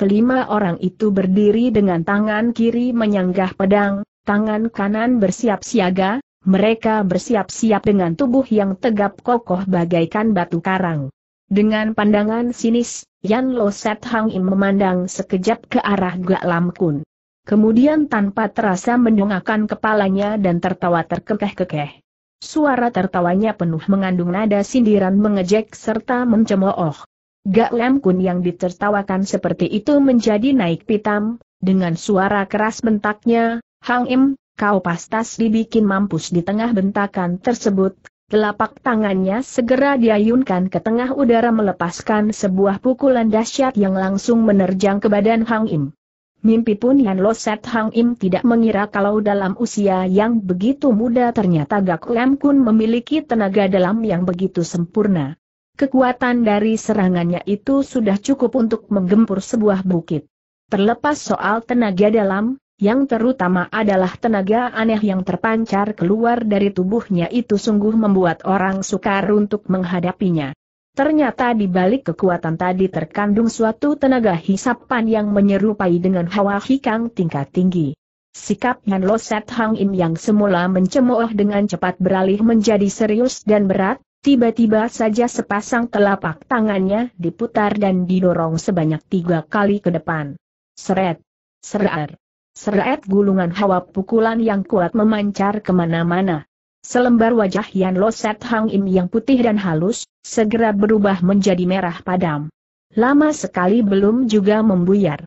Kelima orang itu berdiri dengan tangan kiri menyanggah pedang, tangan kanan bersiap siaga, mereka bersiap-siap dengan tubuh yang tegap kokoh bagaikan batu karang. Dengan pandangan sinis, Yan Lo Set Hang Im memandang sekejap ke arah Gak Lam Kun. Kemudian tanpa terasa mendongakkan kepalanya dan tertawa terkekeh-kekeh. Suara tertawanya penuh mengandung nada sindiran mengejek serta mencemooh. Gak Lem Kun yang ditertawakan seperti itu menjadi naik pitam, dengan suara keras bentaknya, Hang Im, kau pastas dibikin mampus di tengah bentakan tersebut, Telapak tangannya segera diayunkan ke tengah udara melepaskan sebuah pukulan dahsyat yang langsung menerjang ke badan Hang Im. Mimpi pun Yan Loset Hang Im tidak mengira kalau dalam usia yang begitu muda ternyata Gak Lem Kun memiliki tenaga dalam yang begitu sempurna kekuatan dari serangannya itu sudah cukup untuk menggempur sebuah bukit. Terlepas soal tenaga dalam, yang terutama adalah tenaga aneh yang terpancar keluar dari tubuhnya itu sungguh membuat orang sukar untuk menghadapinya. Ternyata di balik kekuatan tadi terkandung suatu tenaga hisapan yang menyerupai dengan hawa hikang tingkat tinggi. Sikap Yan Loset Hang In yang semula mencemooh dengan cepat beralih menjadi serius dan berat, Tiba-tiba saja sepasang telapak tangannya diputar dan didorong sebanyak tiga kali ke depan. Seret, serer, seret gulungan hawa pukulan yang kuat memancar kemana-mana. Selembar wajah Yan Loset Hang Im yang putih dan halus, segera berubah menjadi merah padam. Lama sekali belum juga membuyar.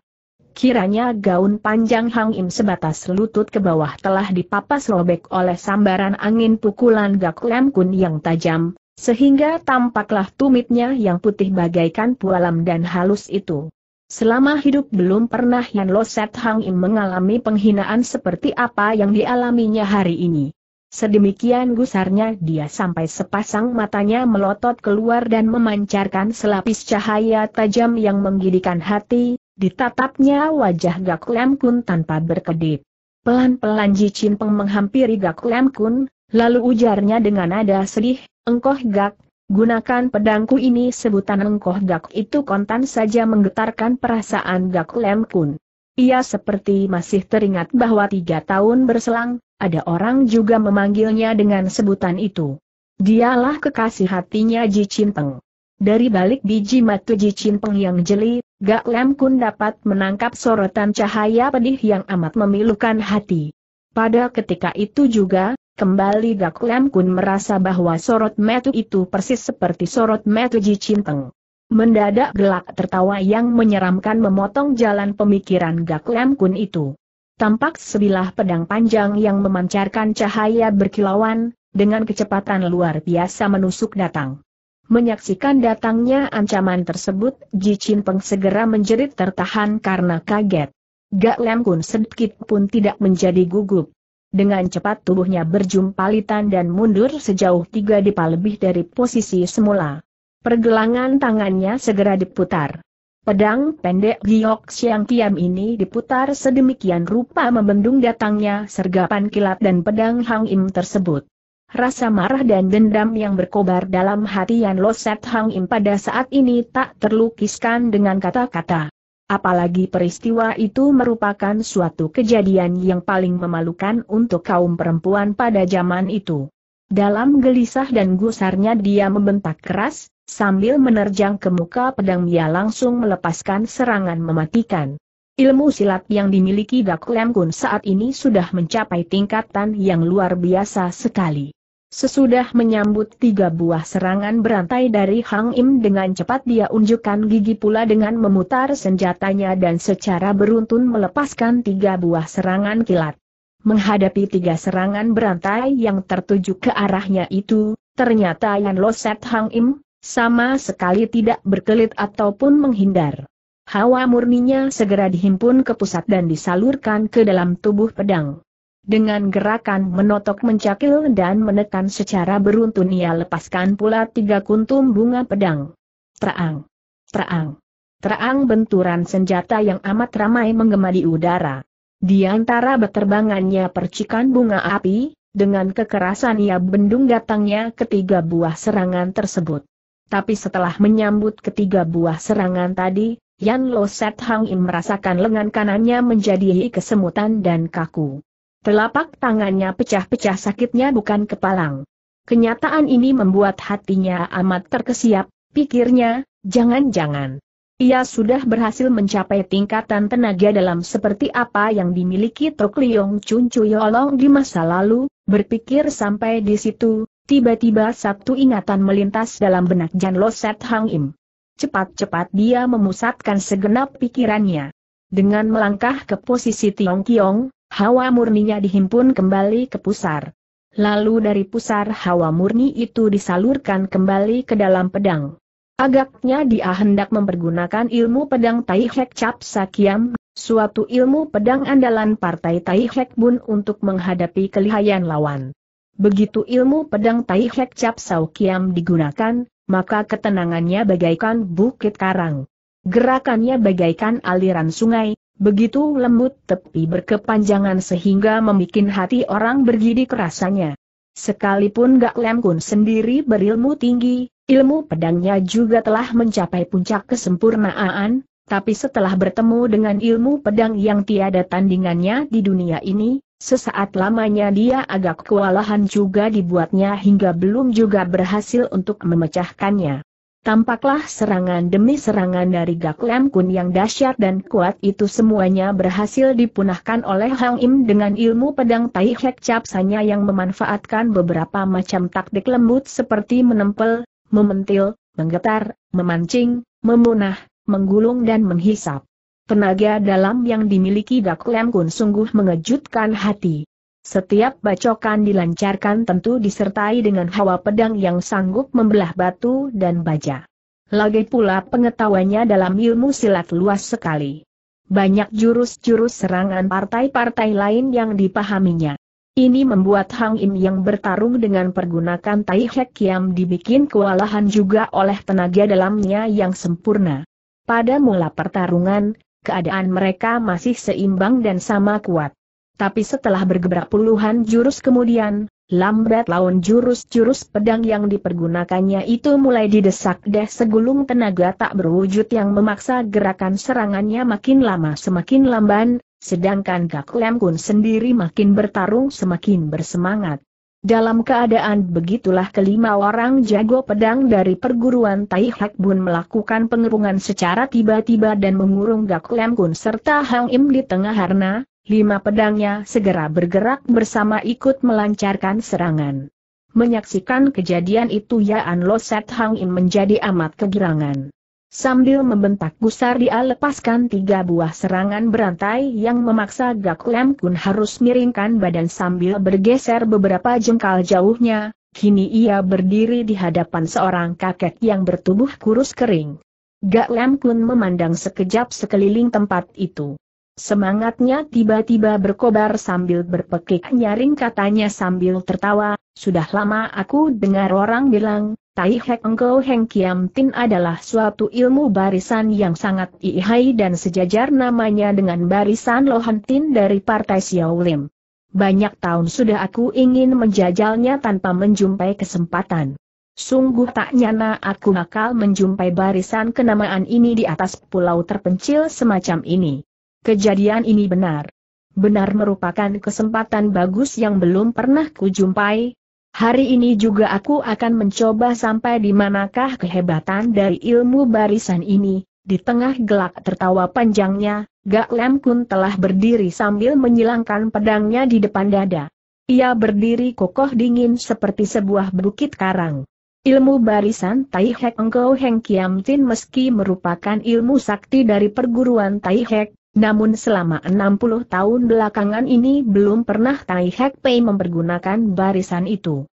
Kiranya gaun panjang Hang Im sebatas lutut ke bawah telah dipapas robek oleh sambaran angin pukulan Gak Lem Kun yang tajam, sehingga tampaklah tumitnya yang putih bagaikan pualam dan halus itu. Selama hidup belum pernah Yan Lo Set Hang Im mengalami penghinaan seperti apa yang dialaminya hari ini. Sedemikian gusarnya dia sampai sepasang matanya melotot keluar dan memancarkan selapis cahaya tajam yang menggidikan hati, ditatapnya wajah Gak Lem Kun tanpa berkedip. Pelan-pelan Ji Chin Peng menghampiri Gak Lem Kun, Lalu ujarnya dengan nada sedih, engkoh gak, gunakan pedangku ini sebutan engkoh gak itu kontan saja menggetarkan perasaan gak lem kun. Ia seperti masih teringat bahwa tiga tahun berselang, ada orang juga memanggilnya dengan sebutan itu. Dialah kekasih hatinya Ji Cinteng. Dari balik biji mata Ji Cinteng yang jeli, Gak Lem Kun dapat menangkap sorotan cahaya pedih yang amat memilukan hati. Pada ketika itu juga, Kembali Gak Lam Kun merasa bahwa sorot metu itu persis seperti sorot metu Ji Cinteng. Mendadak gelak tertawa yang menyeramkan memotong jalan pemikiran Gak Lam Kun itu. Tampak sebilah pedang panjang yang memancarkan cahaya berkilauan, dengan kecepatan luar biasa menusuk datang. Menyaksikan datangnya ancaman tersebut, Ji Cinteng segera menjerit tertahan karena kaget. Gak Lam Kun sedikit pun tidak menjadi gugup. Dengan cepat tubuhnya berjumpalitan dan mundur sejauh tiga dipa lebih dari posisi semula. Pergelangan tangannya segera diputar. Pedang pendek Giok Siang tiam ini diputar sedemikian rupa membendung datangnya sergapan kilat dan pedang Hang Im tersebut. Rasa marah dan dendam yang berkobar dalam hati Yan Loset Hang Im pada saat ini tak terlukiskan dengan kata-kata. Apalagi peristiwa itu merupakan suatu kejadian yang paling memalukan untuk kaum perempuan pada zaman itu. Dalam gelisah dan gusarnya dia membentak keras, sambil menerjang ke muka pedang dia langsung melepaskan serangan mematikan. Ilmu silat yang dimiliki Dak saat ini sudah mencapai tingkatan yang luar biasa sekali. Sesudah menyambut tiga buah serangan berantai dari Hang Im dengan cepat dia unjukkan gigi pula dengan memutar senjatanya dan secara beruntun melepaskan tiga buah serangan kilat. Menghadapi tiga serangan berantai yang tertuju ke arahnya itu, ternyata Yan Set Hang Im, sama sekali tidak berkelit ataupun menghindar. Hawa murninya segera dihimpun ke pusat dan disalurkan ke dalam tubuh pedang. Dengan gerakan menotok mencakil dan menekan secara beruntun ia lepaskan pula tiga kuntum bunga pedang. Terang, terang, terang benturan senjata yang amat ramai menggema di udara. Di antara beterbangannya percikan bunga api, dengan kekerasan ia bendung datangnya ketiga buah serangan tersebut. Tapi setelah menyambut ketiga buah serangan tadi, Yan Lo Set Hang Im merasakan lengan kanannya menjadi kesemutan dan kaku. Telapak tangannya pecah-pecah sakitnya bukan kepalang. Kenyataan ini membuat hatinya amat terkesiap, pikirnya, jangan-jangan. Ia sudah berhasil mencapai tingkatan tenaga dalam seperti apa yang dimiliki Tok Liong Chun Chuyolong di masa lalu, berpikir sampai di situ, tiba-tiba satu ingatan melintas dalam benak Jan Loset Hang Im. Cepat-cepat dia memusatkan segenap pikirannya. Dengan melangkah ke posisi Tiong Kiong, hawa murninya dihimpun kembali ke pusar. Lalu dari pusar hawa murni itu disalurkan kembali ke dalam pedang. Agaknya dia hendak mempergunakan ilmu pedang Tai Hek Cap Sakiam, suatu ilmu pedang andalan partai Tai Hek Bun untuk menghadapi kelihayan lawan. Begitu ilmu pedang Tai Hek Cap Sakiam digunakan, maka ketenangannya bagaikan bukit karang. Gerakannya bagaikan aliran sungai, Begitu lembut tepi berkepanjangan sehingga membuat hati orang bergidik rasanya. Sekalipun Gak Lem Kun sendiri berilmu tinggi, ilmu pedangnya juga telah mencapai puncak kesempurnaan, tapi setelah bertemu dengan ilmu pedang yang tiada tandingannya di dunia ini, sesaat lamanya dia agak kewalahan juga dibuatnya hingga belum juga berhasil untuk memecahkannya. Tampaklah serangan demi serangan dari Gak Lam Kun yang dahsyat dan kuat itu semuanya berhasil dipunahkan oleh Hang Im dengan ilmu pedang Tai Hek Capsanya yang memanfaatkan beberapa macam taktik lembut seperti menempel, mementil, menggetar, memancing, memunah, menggulung dan menghisap. Tenaga dalam yang dimiliki Gak Lam Kun sungguh mengejutkan hati. Setiap bacokan dilancarkan tentu disertai dengan hawa pedang yang sanggup membelah batu dan baja. Lagi pula pengetahuannya dalam ilmu silat luas sekali. Banyak jurus-jurus serangan partai-partai lain yang dipahaminya. Ini membuat Hang Im yang bertarung dengan pergunakan Tai Hek Kiam dibikin kewalahan juga oleh tenaga dalamnya yang sempurna. Pada mula pertarungan, keadaan mereka masih seimbang dan sama kuat tapi setelah bergebrak puluhan jurus kemudian, lambat laun jurus-jurus pedang yang dipergunakannya itu mulai didesak deh segulung tenaga tak berwujud yang memaksa gerakan serangannya makin lama semakin lamban, sedangkan Gak Lem Kun sendiri makin bertarung semakin bersemangat. Dalam keadaan begitulah kelima orang jago pedang dari perguruan Tai Hak Bun melakukan pengerungan secara tiba-tiba dan mengurung Gak Lem Kun serta Hang Im di tengah harna, lima pedangnya segera bergerak bersama ikut melancarkan serangan. Menyaksikan kejadian itu Yaan Lo Set Hang In menjadi amat kegirangan. Sambil membentak gusar dia lepaskan tiga buah serangan berantai yang memaksa Gak Lem Kun harus miringkan badan sambil bergeser beberapa jengkal jauhnya, kini ia berdiri di hadapan seorang kakek yang bertubuh kurus kering. Gak Lem Kun memandang sekejap sekeliling tempat itu. Semangatnya tiba-tiba berkobar sambil berpekik nyaring katanya sambil tertawa, sudah lama aku dengar orang bilang, Tai Hek Engkau Heng Kiam Tin adalah suatu ilmu barisan yang sangat ihai dan sejajar namanya dengan barisan Lohan Tin dari Partai Lim. Banyak tahun sudah aku ingin menjajalnya tanpa menjumpai kesempatan. Sungguh tak nyana aku bakal menjumpai barisan kenamaan ini di atas pulau terpencil semacam ini. Kejadian ini benar. Benar merupakan kesempatan bagus yang belum pernah kujumpai. Hari ini juga aku akan mencoba sampai di manakah kehebatan dari ilmu barisan ini. Di tengah gelak tertawa panjangnya, Gak Lem Kun telah berdiri sambil menyilangkan pedangnya di depan dada. Ia berdiri kokoh dingin seperti sebuah bukit karang. Ilmu barisan Tai Hek Engkau Heng Kiam Tin meski merupakan ilmu sakti dari perguruan Tai Hek, namun selama 60 tahun belakangan ini belum pernah Tai Hek Pei mempergunakan barisan itu.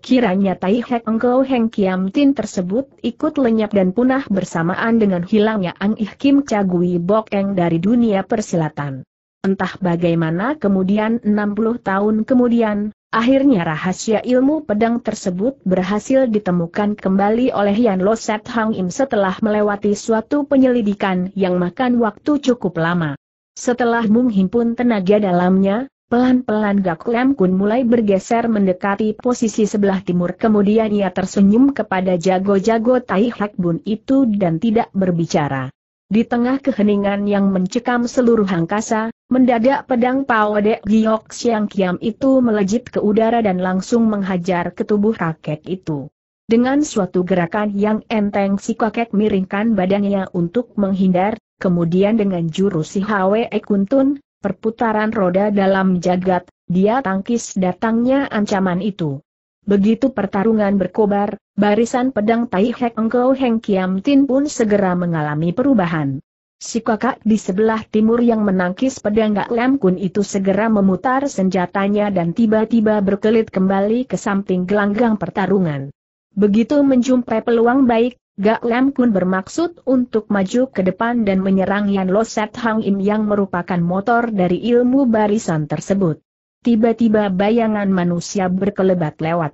Kiranya Tai Hek Engkau Heng Kiam Tin tersebut ikut lenyap dan punah bersamaan dengan hilangnya Ang Ih Kim Cagui Bok dari dunia persilatan. Entah bagaimana kemudian 60 tahun kemudian, Akhirnya rahasia ilmu pedang tersebut berhasil ditemukan kembali oleh Yan Lo Set Hang Im setelah melewati suatu penyelidikan yang makan waktu cukup lama. Setelah menghimpun tenaga dalamnya, pelan-pelan Gak Lam Kun mulai bergeser mendekati posisi sebelah timur kemudian ia tersenyum kepada jago-jago Tai Hak Bun itu dan tidak berbicara. Di tengah keheningan yang mencekam seluruh angkasa, mendadak pedang Pawadek Giok Siang Kiam itu melejit ke udara dan langsung menghajar ke tubuh kakek itu. Dengan suatu gerakan yang enteng si kakek miringkan badannya untuk menghindar, kemudian dengan jurus si Hwe Kuntun, perputaran roda dalam jagat, dia tangkis datangnya ancaman itu. Begitu pertarungan berkobar, Barisan pedang Tai Hek Engkau Heng Kiam Tin pun segera mengalami perubahan. Si kakak di sebelah timur yang menangkis pedang Gak Lam Kun itu segera memutar senjatanya dan tiba-tiba berkelit kembali ke samping gelanggang pertarungan. Begitu menjumpai peluang baik, Gak Lam Kun bermaksud untuk maju ke depan dan menyerang Yan Lo Set Hang Im yang merupakan motor dari ilmu barisan tersebut. Tiba-tiba bayangan manusia berkelebat lewat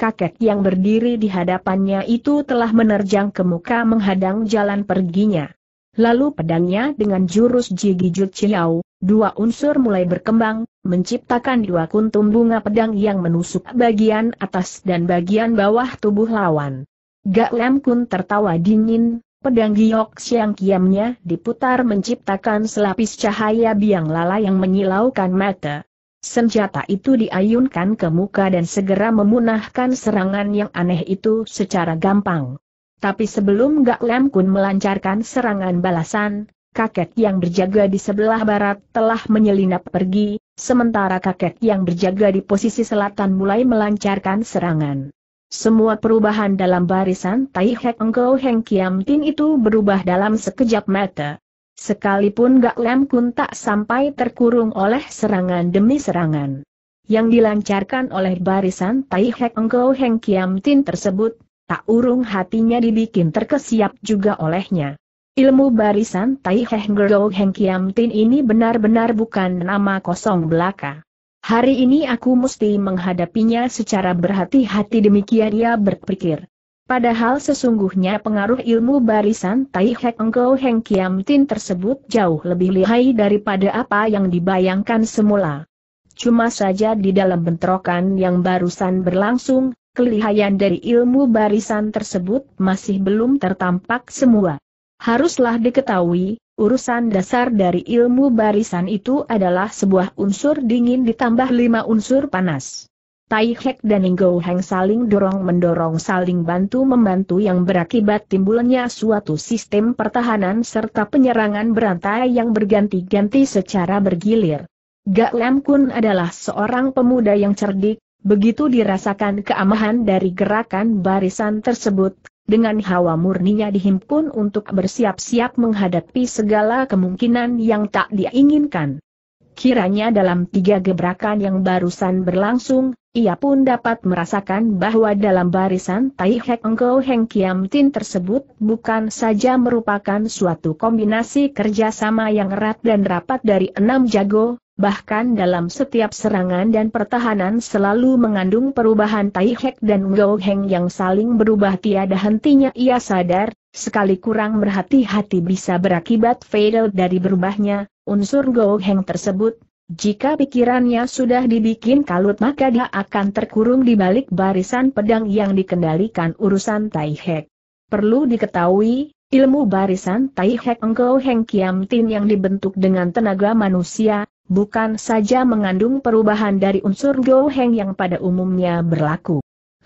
kakek yang berdiri di hadapannya itu telah menerjang ke muka menghadang jalan perginya. Lalu pedangnya dengan jurus Jigi jut Chiao, dua unsur mulai berkembang, menciptakan dua kuntum bunga pedang yang menusuk bagian atas dan bagian bawah tubuh lawan. Gak Lem Kun tertawa dingin, pedang giok siang kiamnya diputar menciptakan selapis cahaya biang lala yang menyilaukan mata. Senjata itu diayunkan ke muka dan segera memunahkan serangan yang aneh itu secara gampang. Tapi sebelum Gak Lem Kun melancarkan serangan balasan, kakek yang berjaga di sebelah barat telah menyelinap pergi, sementara kakek yang berjaga di posisi selatan mulai melancarkan serangan. Semua perubahan dalam barisan Tai Hek Engkau Heng Kiam Tin itu berubah dalam sekejap mata. Sekalipun Gak Lem Kun tak sampai terkurung oleh serangan demi serangan. Yang dilancarkan oleh barisan Tai Hek Engkau Heng Kiam Tin tersebut, tak urung hatinya dibikin terkesiap juga olehnya. Ilmu barisan Tai Heng Engkau Heng Kiam Tin ini benar-benar bukan nama kosong belaka. Hari ini aku mesti menghadapinya secara berhati-hati demikian ia berpikir. Padahal sesungguhnya pengaruh ilmu barisan Tai Hek Engkau Heng Kiam Tin tersebut jauh lebih lihai daripada apa yang dibayangkan semula. Cuma saja di dalam bentrokan yang barusan berlangsung, kelihayan dari ilmu barisan tersebut masih belum tertampak semua. Haruslah diketahui, urusan dasar dari ilmu barisan itu adalah sebuah unsur dingin ditambah lima unsur panas. Tai Hek dan Ninggo Heng saling dorong-mendorong saling bantu-membantu yang berakibat timbulnya suatu sistem pertahanan serta penyerangan berantai yang berganti-ganti secara bergilir. Gak Lam Kun adalah seorang pemuda yang cerdik, begitu dirasakan keamahan dari gerakan barisan tersebut, dengan hawa murninya dihimpun untuk bersiap-siap menghadapi segala kemungkinan yang tak diinginkan. Kiranya dalam tiga gebrakan yang barusan berlangsung, ia pun dapat merasakan bahwa dalam barisan Tai Hek Engkau Heng Kiam Tin tersebut bukan saja merupakan suatu kombinasi kerjasama yang erat dan rapat dari enam jago, bahkan dalam setiap serangan dan pertahanan selalu mengandung perubahan Tai Hek dan Engkau Heng yang saling berubah tiada hentinya ia sadar, Sekali kurang berhati-hati bisa berakibat fatal dari berubahnya, unsur Goheng tersebut, jika pikirannya sudah dibikin kalut maka dia akan terkurung di balik barisan pedang yang dikendalikan urusan Tai Perlu diketahui, ilmu barisan Tai Hek Engkau Kiam Tin yang dibentuk dengan tenaga manusia, bukan saja mengandung perubahan dari unsur Goheng yang pada umumnya berlaku.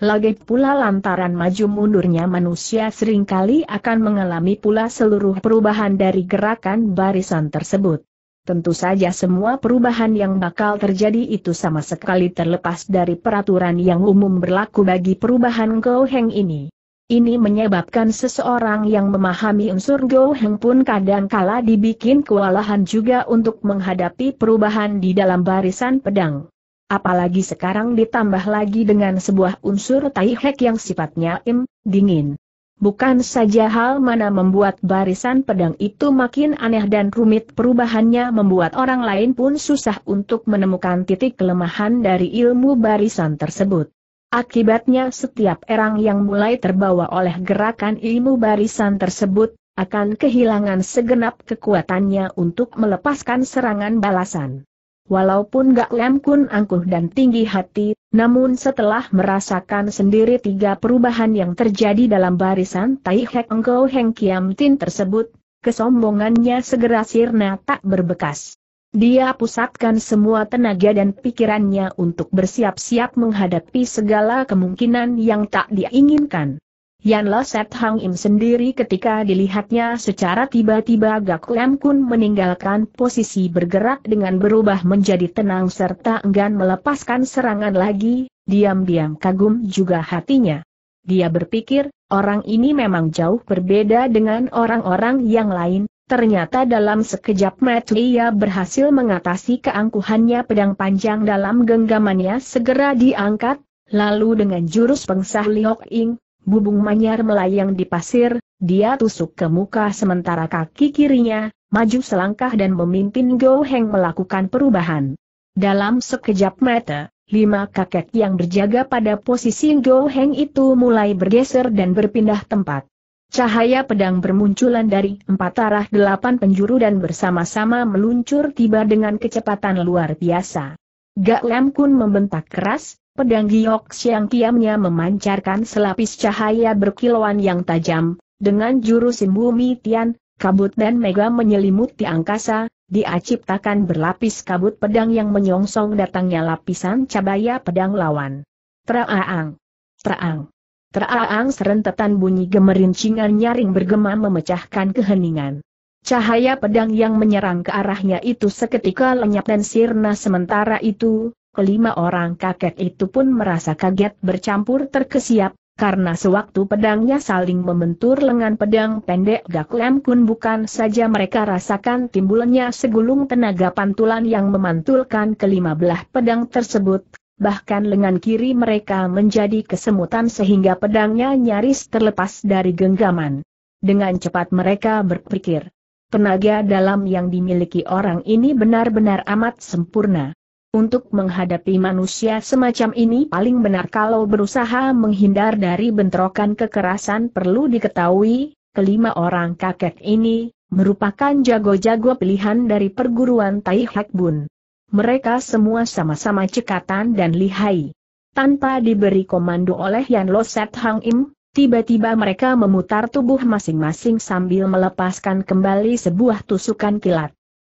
Lagi pula lantaran maju mundurnya manusia seringkali akan mengalami pula seluruh perubahan dari gerakan barisan tersebut. Tentu saja semua perubahan yang bakal terjadi itu sama sekali terlepas dari peraturan yang umum berlaku bagi perubahan Goheng ini. Ini menyebabkan seseorang yang memahami unsur Goheng pun kadangkala dibikin kewalahan juga untuk menghadapi perubahan di dalam barisan pedang. Apalagi sekarang ditambah lagi dengan sebuah unsur taihek yang sifatnya im, dingin. Bukan saja hal mana membuat barisan pedang itu makin aneh dan rumit perubahannya membuat orang lain pun susah untuk menemukan titik kelemahan dari ilmu barisan tersebut. Akibatnya setiap erang yang mulai terbawa oleh gerakan ilmu barisan tersebut, akan kehilangan segenap kekuatannya untuk melepaskan serangan balasan. Walaupun Gak Lem Kun angkuh dan tinggi hati, namun setelah merasakan sendiri tiga perubahan yang terjadi dalam barisan Tai Hek Engkau Heng Kiam Tin tersebut, kesombongannya segera sirna tak berbekas. Dia pusatkan semua tenaga dan pikirannya untuk bersiap-siap menghadapi segala kemungkinan yang tak diinginkan. Yan Lo Set Hang Im sendiri ketika dilihatnya secara tiba-tiba Gak Lem Kun meninggalkan posisi bergerak dengan berubah menjadi tenang serta enggan melepaskan serangan lagi, diam-diam kagum juga hatinya. Dia berpikir, orang ini memang jauh berbeda dengan orang-orang yang lain, ternyata dalam sekejap mata ia berhasil mengatasi keangkuhannya pedang panjang dalam genggamannya segera diangkat, lalu dengan jurus pengsah Liok Ing, Bubung manyar melayang di pasir, dia tusuk ke muka sementara kaki kirinya, maju selangkah dan memimpin Go Heng melakukan perubahan. Dalam sekejap mata, lima kakek yang berjaga pada posisi Go Heng itu mulai bergeser dan berpindah tempat. Cahaya pedang bermunculan dari empat arah delapan penjuru dan bersama-sama meluncur tiba dengan kecepatan luar biasa. Gak Lam Kun membentak keras, Pedang giok siang kiamnya memancarkan selapis cahaya berkilauan yang tajam, dengan jurus bumi tian, kabut dan mega menyelimuti angkasa, Diaciptakan berlapis kabut pedang yang menyongsong datangnya lapisan cabaya pedang lawan. Teraang! Teraang! Teraang serentetan bunyi gemerincingan nyaring bergema memecahkan keheningan. Cahaya pedang yang menyerang ke arahnya itu seketika lenyap dan sirna sementara itu, kelima orang kakek itu pun merasa kaget bercampur terkesiap, karena sewaktu pedangnya saling membentur lengan pedang pendek gaklem Lem Kun bukan saja mereka rasakan timbulnya segulung tenaga pantulan yang memantulkan kelima belah pedang tersebut, bahkan lengan kiri mereka menjadi kesemutan sehingga pedangnya nyaris terlepas dari genggaman. Dengan cepat mereka berpikir, tenaga dalam yang dimiliki orang ini benar-benar amat sempurna. Untuk menghadapi manusia semacam ini paling benar kalau berusaha menghindar dari bentrokan kekerasan perlu diketahui, kelima orang kakek ini, merupakan jago-jago pilihan dari perguruan Tai Hak Bun. Mereka semua sama-sama cekatan dan lihai. Tanpa diberi komando oleh Yan Lo Set Hang Im, tiba-tiba mereka memutar tubuh masing-masing sambil melepaskan kembali sebuah tusukan kilat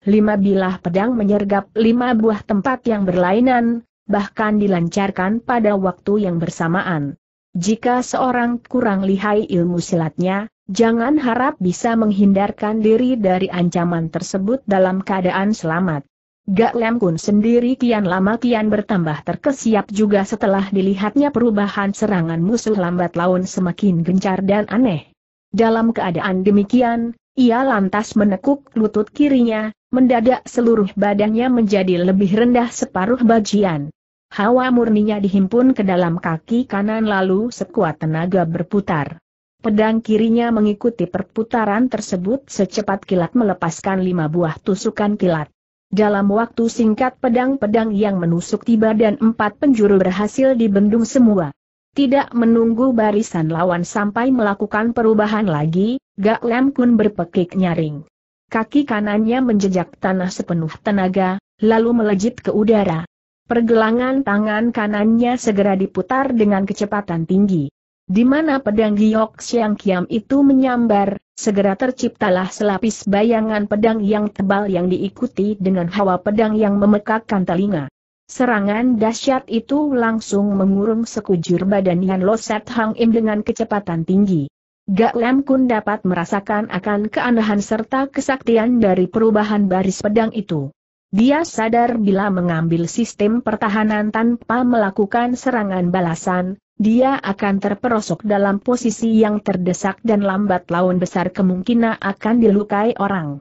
lima bilah pedang menyergap lima buah tempat yang berlainan, bahkan dilancarkan pada waktu yang bersamaan. Jika seorang kurang lihai ilmu silatnya, jangan harap bisa menghindarkan diri dari ancaman tersebut dalam keadaan selamat. Gak Lem Kun sendiri kian lama kian bertambah terkesiap juga setelah dilihatnya perubahan serangan musuh lambat laun semakin gencar dan aneh. Dalam keadaan demikian, ia lantas menekuk lutut kirinya, mendadak seluruh badannya menjadi lebih rendah separuh bagian. Hawa murninya dihimpun ke dalam kaki kanan lalu sekuat tenaga berputar. Pedang kirinya mengikuti perputaran tersebut secepat kilat melepaskan lima buah tusukan kilat. Dalam waktu singkat pedang-pedang yang menusuk tiba dan empat penjuru berhasil dibendung semua. Tidak menunggu barisan lawan sampai melakukan perubahan lagi, Gak Lem Kun berpekik nyaring. Kaki kanannya menjejak tanah sepenuh tenaga, lalu melejit ke udara. Pergelangan tangan kanannya segera diputar dengan kecepatan tinggi. Di mana pedang Giok Siang Kiam itu menyambar, segera terciptalah selapis bayangan pedang yang tebal yang diikuti dengan hawa pedang yang memekakkan telinga. Serangan dahsyat itu langsung mengurung sekujur badan Yan Lo Set Hang Im dengan kecepatan tinggi. Gak Lem Kun dapat merasakan akan keanehan serta kesaktian dari perubahan baris pedang itu. Dia sadar bila mengambil sistem pertahanan tanpa melakukan serangan balasan, dia akan terperosok dalam posisi yang terdesak dan lambat laun besar kemungkinan akan dilukai orang.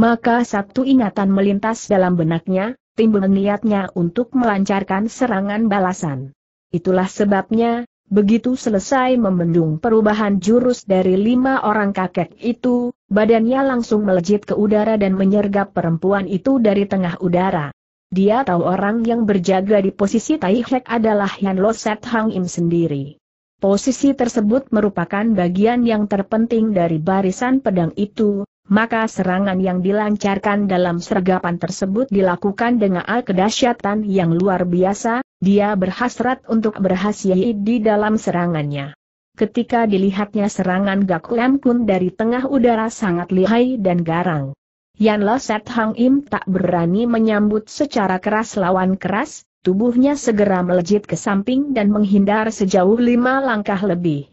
Maka satu ingatan melintas dalam benaknya, timbul niatnya untuk melancarkan serangan balasan. Itulah sebabnya, Begitu selesai membendung perubahan jurus dari lima orang kakek itu, badannya langsung melejit ke udara dan menyergap perempuan itu dari tengah udara. Dia tahu orang yang berjaga di posisi Tai adalah Yan Lo Set Hang Im sendiri. Posisi tersebut merupakan bagian yang terpenting dari barisan pedang itu, maka serangan yang dilancarkan dalam sergapan tersebut dilakukan dengan kedahsyatan yang luar biasa, dia berhasrat untuk berhasil di dalam serangannya. Ketika dilihatnya serangan Gak Lam Kun dari tengah udara sangat lihai dan garang. Yan Lo Set Hang Im tak berani menyambut secara keras lawan keras, tubuhnya segera melejit ke samping dan menghindar sejauh lima langkah lebih.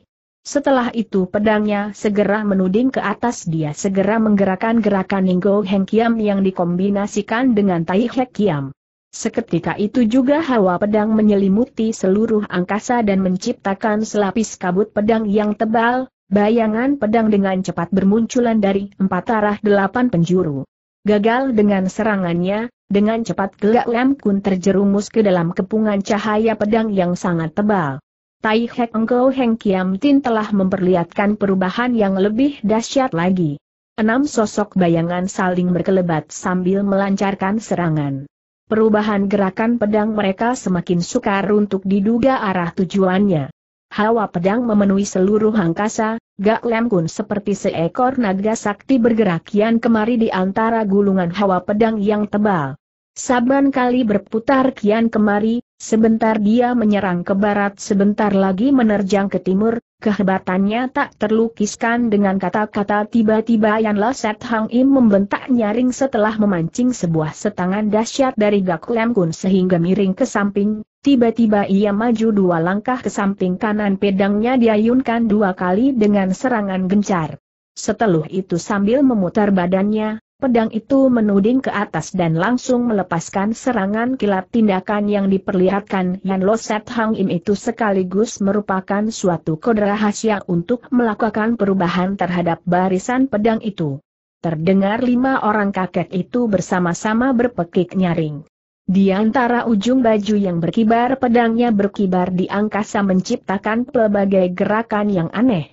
Setelah itu pedangnya segera menuding ke atas dia segera menggerakkan gerakan Ninggo Heng Kiam yang dikombinasikan dengan Tai Hek Kiam. Seketika itu juga hawa pedang menyelimuti seluruh angkasa dan menciptakan selapis kabut pedang yang tebal, bayangan pedang dengan cepat bermunculan dari empat arah delapan penjuru. Gagal dengan serangannya, dengan cepat Gelak Lem Kun terjerumus ke dalam kepungan cahaya pedang yang sangat tebal. Tai Hek Engkau Heng Kiam Tin telah memperlihatkan perubahan yang lebih dahsyat lagi. Enam sosok bayangan saling berkelebat sambil melancarkan serangan perubahan gerakan pedang mereka semakin sukar untuk diduga arah tujuannya. Hawa pedang memenuhi seluruh angkasa, Gak Lem Kun seperti seekor naga sakti bergerak kian kemari di antara gulungan hawa pedang yang tebal. Saban kali berputar kian kemari, sebentar dia menyerang ke barat sebentar lagi menerjang ke timur, kehebatannya tak terlukiskan dengan kata-kata tiba-tiba yang Leset Hang Im membentak nyaring setelah memancing sebuah setangan dahsyat dari Gak Lem Kun sehingga miring ke samping, tiba-tiba ia maju dua langkah ke samping kanan pedangnya diayunkan dua kali dengan serangan gencar. Setelah itu sambil memutar badannya, Pedang itu menuding ke atas dan langsung melepaskan serangan kilat tindakan yang diperlihatkan Yan Lo Set Hang Im itu sekaligus merupakan suatu kode rahasia untuk melakukan perubahan terhadap barisan pedang itu. Terdengar lima orang kakek itu bersama-sama berpekik nyaring. Di antara ujung baju yang berkibar pedangnya berkibar di angkasa menciptakan pelbagai gerakan yang aneh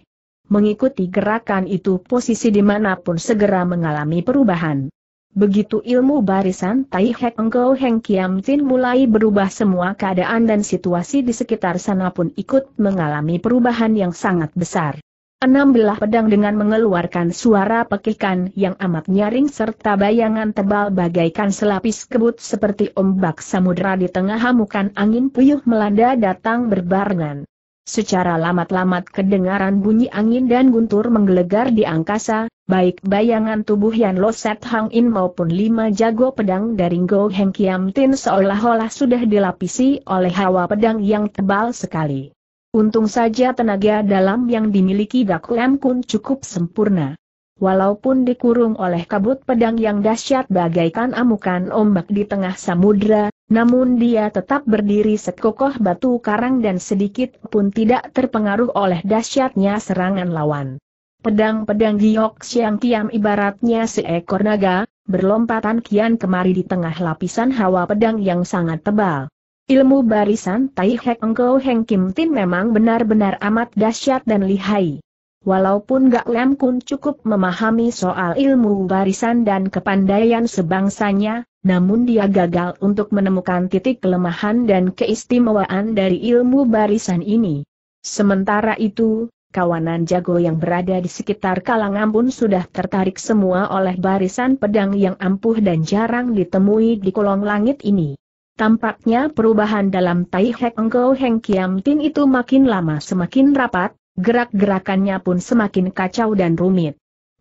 mengikuti gerakan itu posisi dimanapun segera mengalami perubahan. Begitu ilmu barisan Tai Hek Engkau Heng Kiam Tin mulai berubah semua keadaan dan situasi di sekitar sana pun ikut mengalami perubahan yang sangat besar. Enam belah pedang dengan mengeluarkan suara pekikan yang amat nyaring serta bayangan tebal bagaikan selapis kebut seperti ombak samudera di tengah hamukan angin puyuh melanda datang berbarengan. Secara lamat-lamat kedengaran bunyi angin dan guntur menggelegar di angkasa, baik bayangan tubuh Yan Lo Set Hang In maupun lima jago pedang dari Go Heng Kiam Tin seolah-olah sudah dilapisi oleh hawa pedang yang tebal sekali. Untung saja tenaga dalam yang dimiliki Dak Lem Kun cukup sempurna walaupun dikurung oleh kabut pedang yang dahsyat bagaikan amukan ombak di tengah samudra, namun dia tetap berdiri sekokoh batu karang dan sedikit pun tidak terpengaruh oleh dahsyatnya serangan lawan. Pedang-pedang giok siang tiam ibaratnya seekor naga, berlompatan kian kemari di tengah lapisan hawa pedang yang sangat tebal. Ilmu barisan Tai Hek Engkau Heng Kim Tin memang benar-benar amat dahsyat dan lihai. Walaupun Gak Lem Kun cukup memahami soal ilmu barisan dan kepandaian sebangsanya, namun dia gagal untuk menemukan titik kelemahan dan keistimewaan dari ilmu barisan ini. Sementara itu, kawanan jago yang berada di sekitar Kalangan pun sudah tertarik semua oleh barisan pedang yang ampuh dan jarang ditemui di kolong langit ini. Tampaknya perubahan dalam Tai Hek Engkau Heng Kiam Tin itu makin lama semakin rapat, gerak-gerakannya pun semakin kacau dan rumit.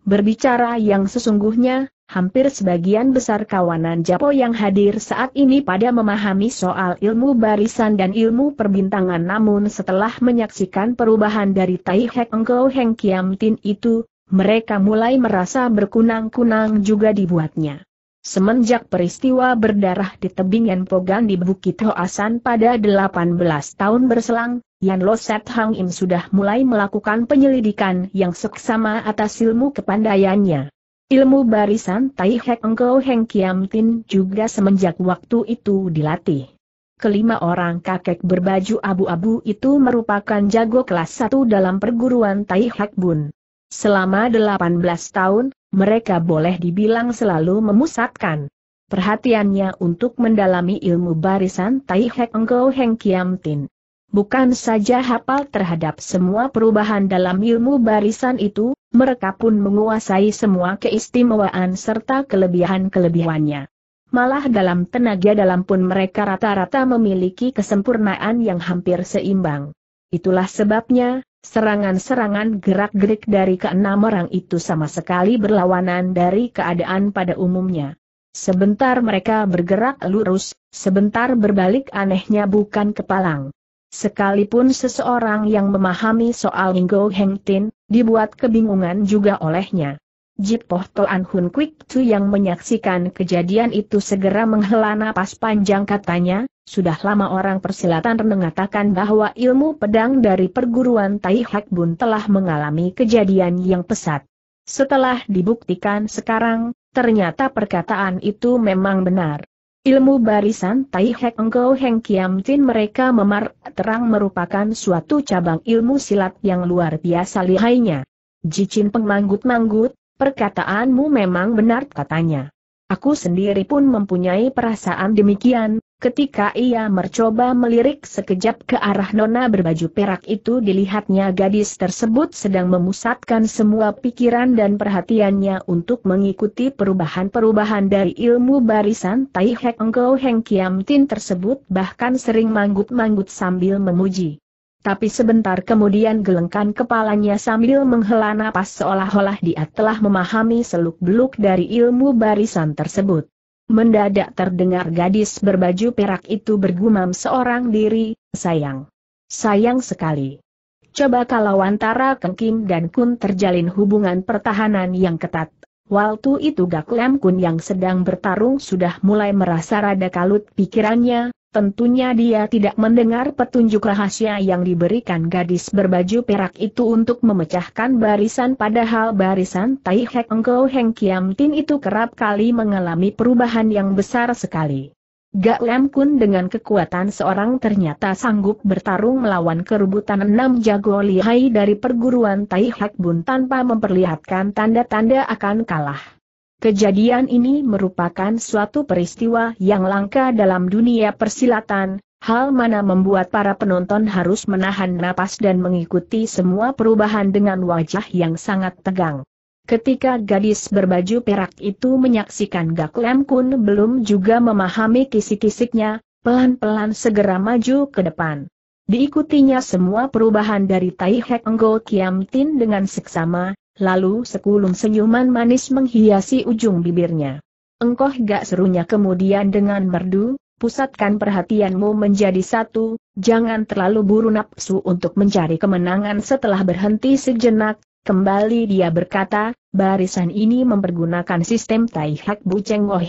Berbicara yang sesungguhnya, hampir sebagian besar kawanan Japo yang hadir saat ini pada memahami soal ilmu barisan dan ilmu perbintangan namun setelah menyaksikan perubahan dari Tai Hek Engkau Heng Kiam Tin itu, mereka mulai merasa berkunang-kunang juga dibuatnya. Semenjak peristiwa berdarah di tebing pogang di Bukit Hoasan pada 18 tahun berselang, Yan Lo Set Hang Im sudah mulai melakukan penyelidikan yang seksama atas ilmu kepandaiannya. Ilmu barisan Tai Hek Engkau Heng Kiam Tin juga semenjak waktu itu dilatih. Kelima orang kakek berbaju abu-abu itu merupakan jago kelas satu dalam perguruan Tai Hek Bun. Selama 18 tahun, mereka boleh dibilang selalu memusatkan perhatiannya untuk mendalami ilmu barisan Tai Hek Engkau Heng Kiam Tin bukan saja hafal terhadap semua perubahan dalam ilmu barisan itu, mereka pun menguasai semua keistimewaan serta kelebihan-kelebihannya. Malah dalam tenaga dalam pun mereka rata-rata memiliki kesempurnaan yang hampir seimbang. Itulah sebabnya, Serangan-serangan gerak-gerik dari keenam orang itu sama sekali berlawanan dari keadaan pada umumnya. Sebentar mereka bergerak lurus, sebentar berbalik anehnya bukan kepalang. Sekalipun seseorang yang memahami soal Ngo Heng Tin, dibuat kebingungan juga olehnya. Jip Toan Hun Kwik Tu yang menyaksikan kejadian itu segera menghela napas panjang katanya, sudah lama orang persilatan mengatakan bahwa ilmu pedang dari perguruan Tai Hak Bun telah mengalami kejadian yang pesat. Setelah dibuktikan sekarang, ternyata perkataan itu memang benar. Ilmu barisan Tai Hek Engkau Heng Kiam Tin mereka memar terang merupakan suatu cabang ilmu silat yang luar biasa lihainya. Jicin pengmanggut-manggut, perkataanmu memang benar katanya. Aku sendiri pun mempunyai perasaan demikian, Ketika ia mencoba melirik sekejap ke arah nona berbaju perak itu dilihatnya gadis tersebut sedang memusatkan semua pikiran dan perhatiannya untuk mengikuti perubahan-perubahan dari ilmu barisan Tai Hek Engkau Heng Kiam Tin tersebut bahkan sering manggut-manggut sambil memuji. Tapi sebentar kemudian gelengkan kepalanya sambil menghela napas seolah-olah dia telah memahami seluk-beluk dari ilmu barisan tersebut. Mendadak terdengar gadis berbaju perak itu bergumam seorang diri, sayang. Sayang sekali. Coba kalau antara Keng Kim dan Kun terjalin hubungan pertahanan yang ketat, Waktu itu Gak Lem Kun yang sedang bertarung sudah mulai merasa rada kalut pikirannya, Tentunya dia tidak mendengar petunjuk rahasia yang diberikan gadis berbaju perak itu untuk memecahkan barisan padahal barisan Tai Hek Engkau Heng Kiam Tin itu kerap kali mengalami perubahan yang besar sekali. Gak Lam Kun dengan kekuatan seorang ternyata sanggup bertarung melawan kerubutan enam jago lihai dari perguruan Tai Hek Bun tanpa memperlihatkan tanda-tanda akan kalah. Kejadian ini merupakan suatu peristiwa yang langka dalam dunia persilatan, hal mana membuat para penonton harus menahan napas dan mengikuti semua perubahan dengan wajah yang sangat tegang. Ketika gadis berbaju perak itu menyaksikan Gak Lem Kun belum juga memahami kisi kisiknya pelan-pelan segera maju ke depan. Diikutinya semua perubahan dari Tai Hek Enggol Kiam Tin dengan seksama, lalu sekulum senyuman manis menghiasi ujung bibirnya. Engkoh gak serunya kemudian dengan merdu, pusatkan perhatianmu menjadi satu, jangan terlalu buru nafsu untuk mencari kemenangan setelah berhenti sejenak, kembali dia berkata, barisan ini mempergunakan sistem Tai Hak Bu Cheng Wo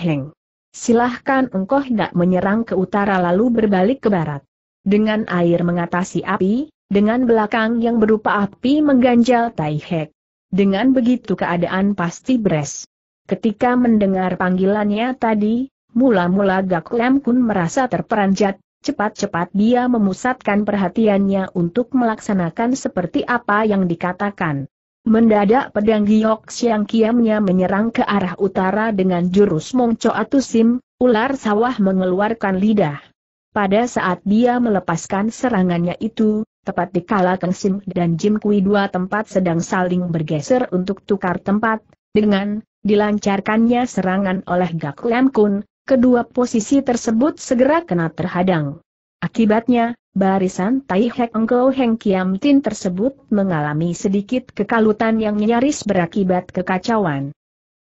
Silahkan engkau hendak menyerang ke utara lalu berbalik ke barat. Dengan air mengatasi api, dengan belakang yang berupa api mengganjal Tai Hek. Dengan begitu keadaan pasti beres. Ketika mendengar panggilannya tadi, mula-mula Gak Lem Kun merasa terperanjat, cepat-cepat dia memusatkan perhatiannya untuk melaksanakan seperti apa yang dikatakan. Mendadak pedang giok siang kiamnya menyerang ke arah utara dengan jurus Mongco Atusim, ular sawah mengeluarkan lidah. Pada saat dia melepaskan serangannya itu, Tepat di kala Keng Sim dan Jim Kui dua tempat sedang saling bergeser untuk tukar tempat, dengan dilancarkannya serangan oleh Gak Lam Kun, kedua posisi tersebut segera kena terhadang. Akibatnya, barisan Tai Hek Engkau Heng Kiam Tin tersebut mengalami sedikit kekalutan yang nyaris berakibat kekacauan.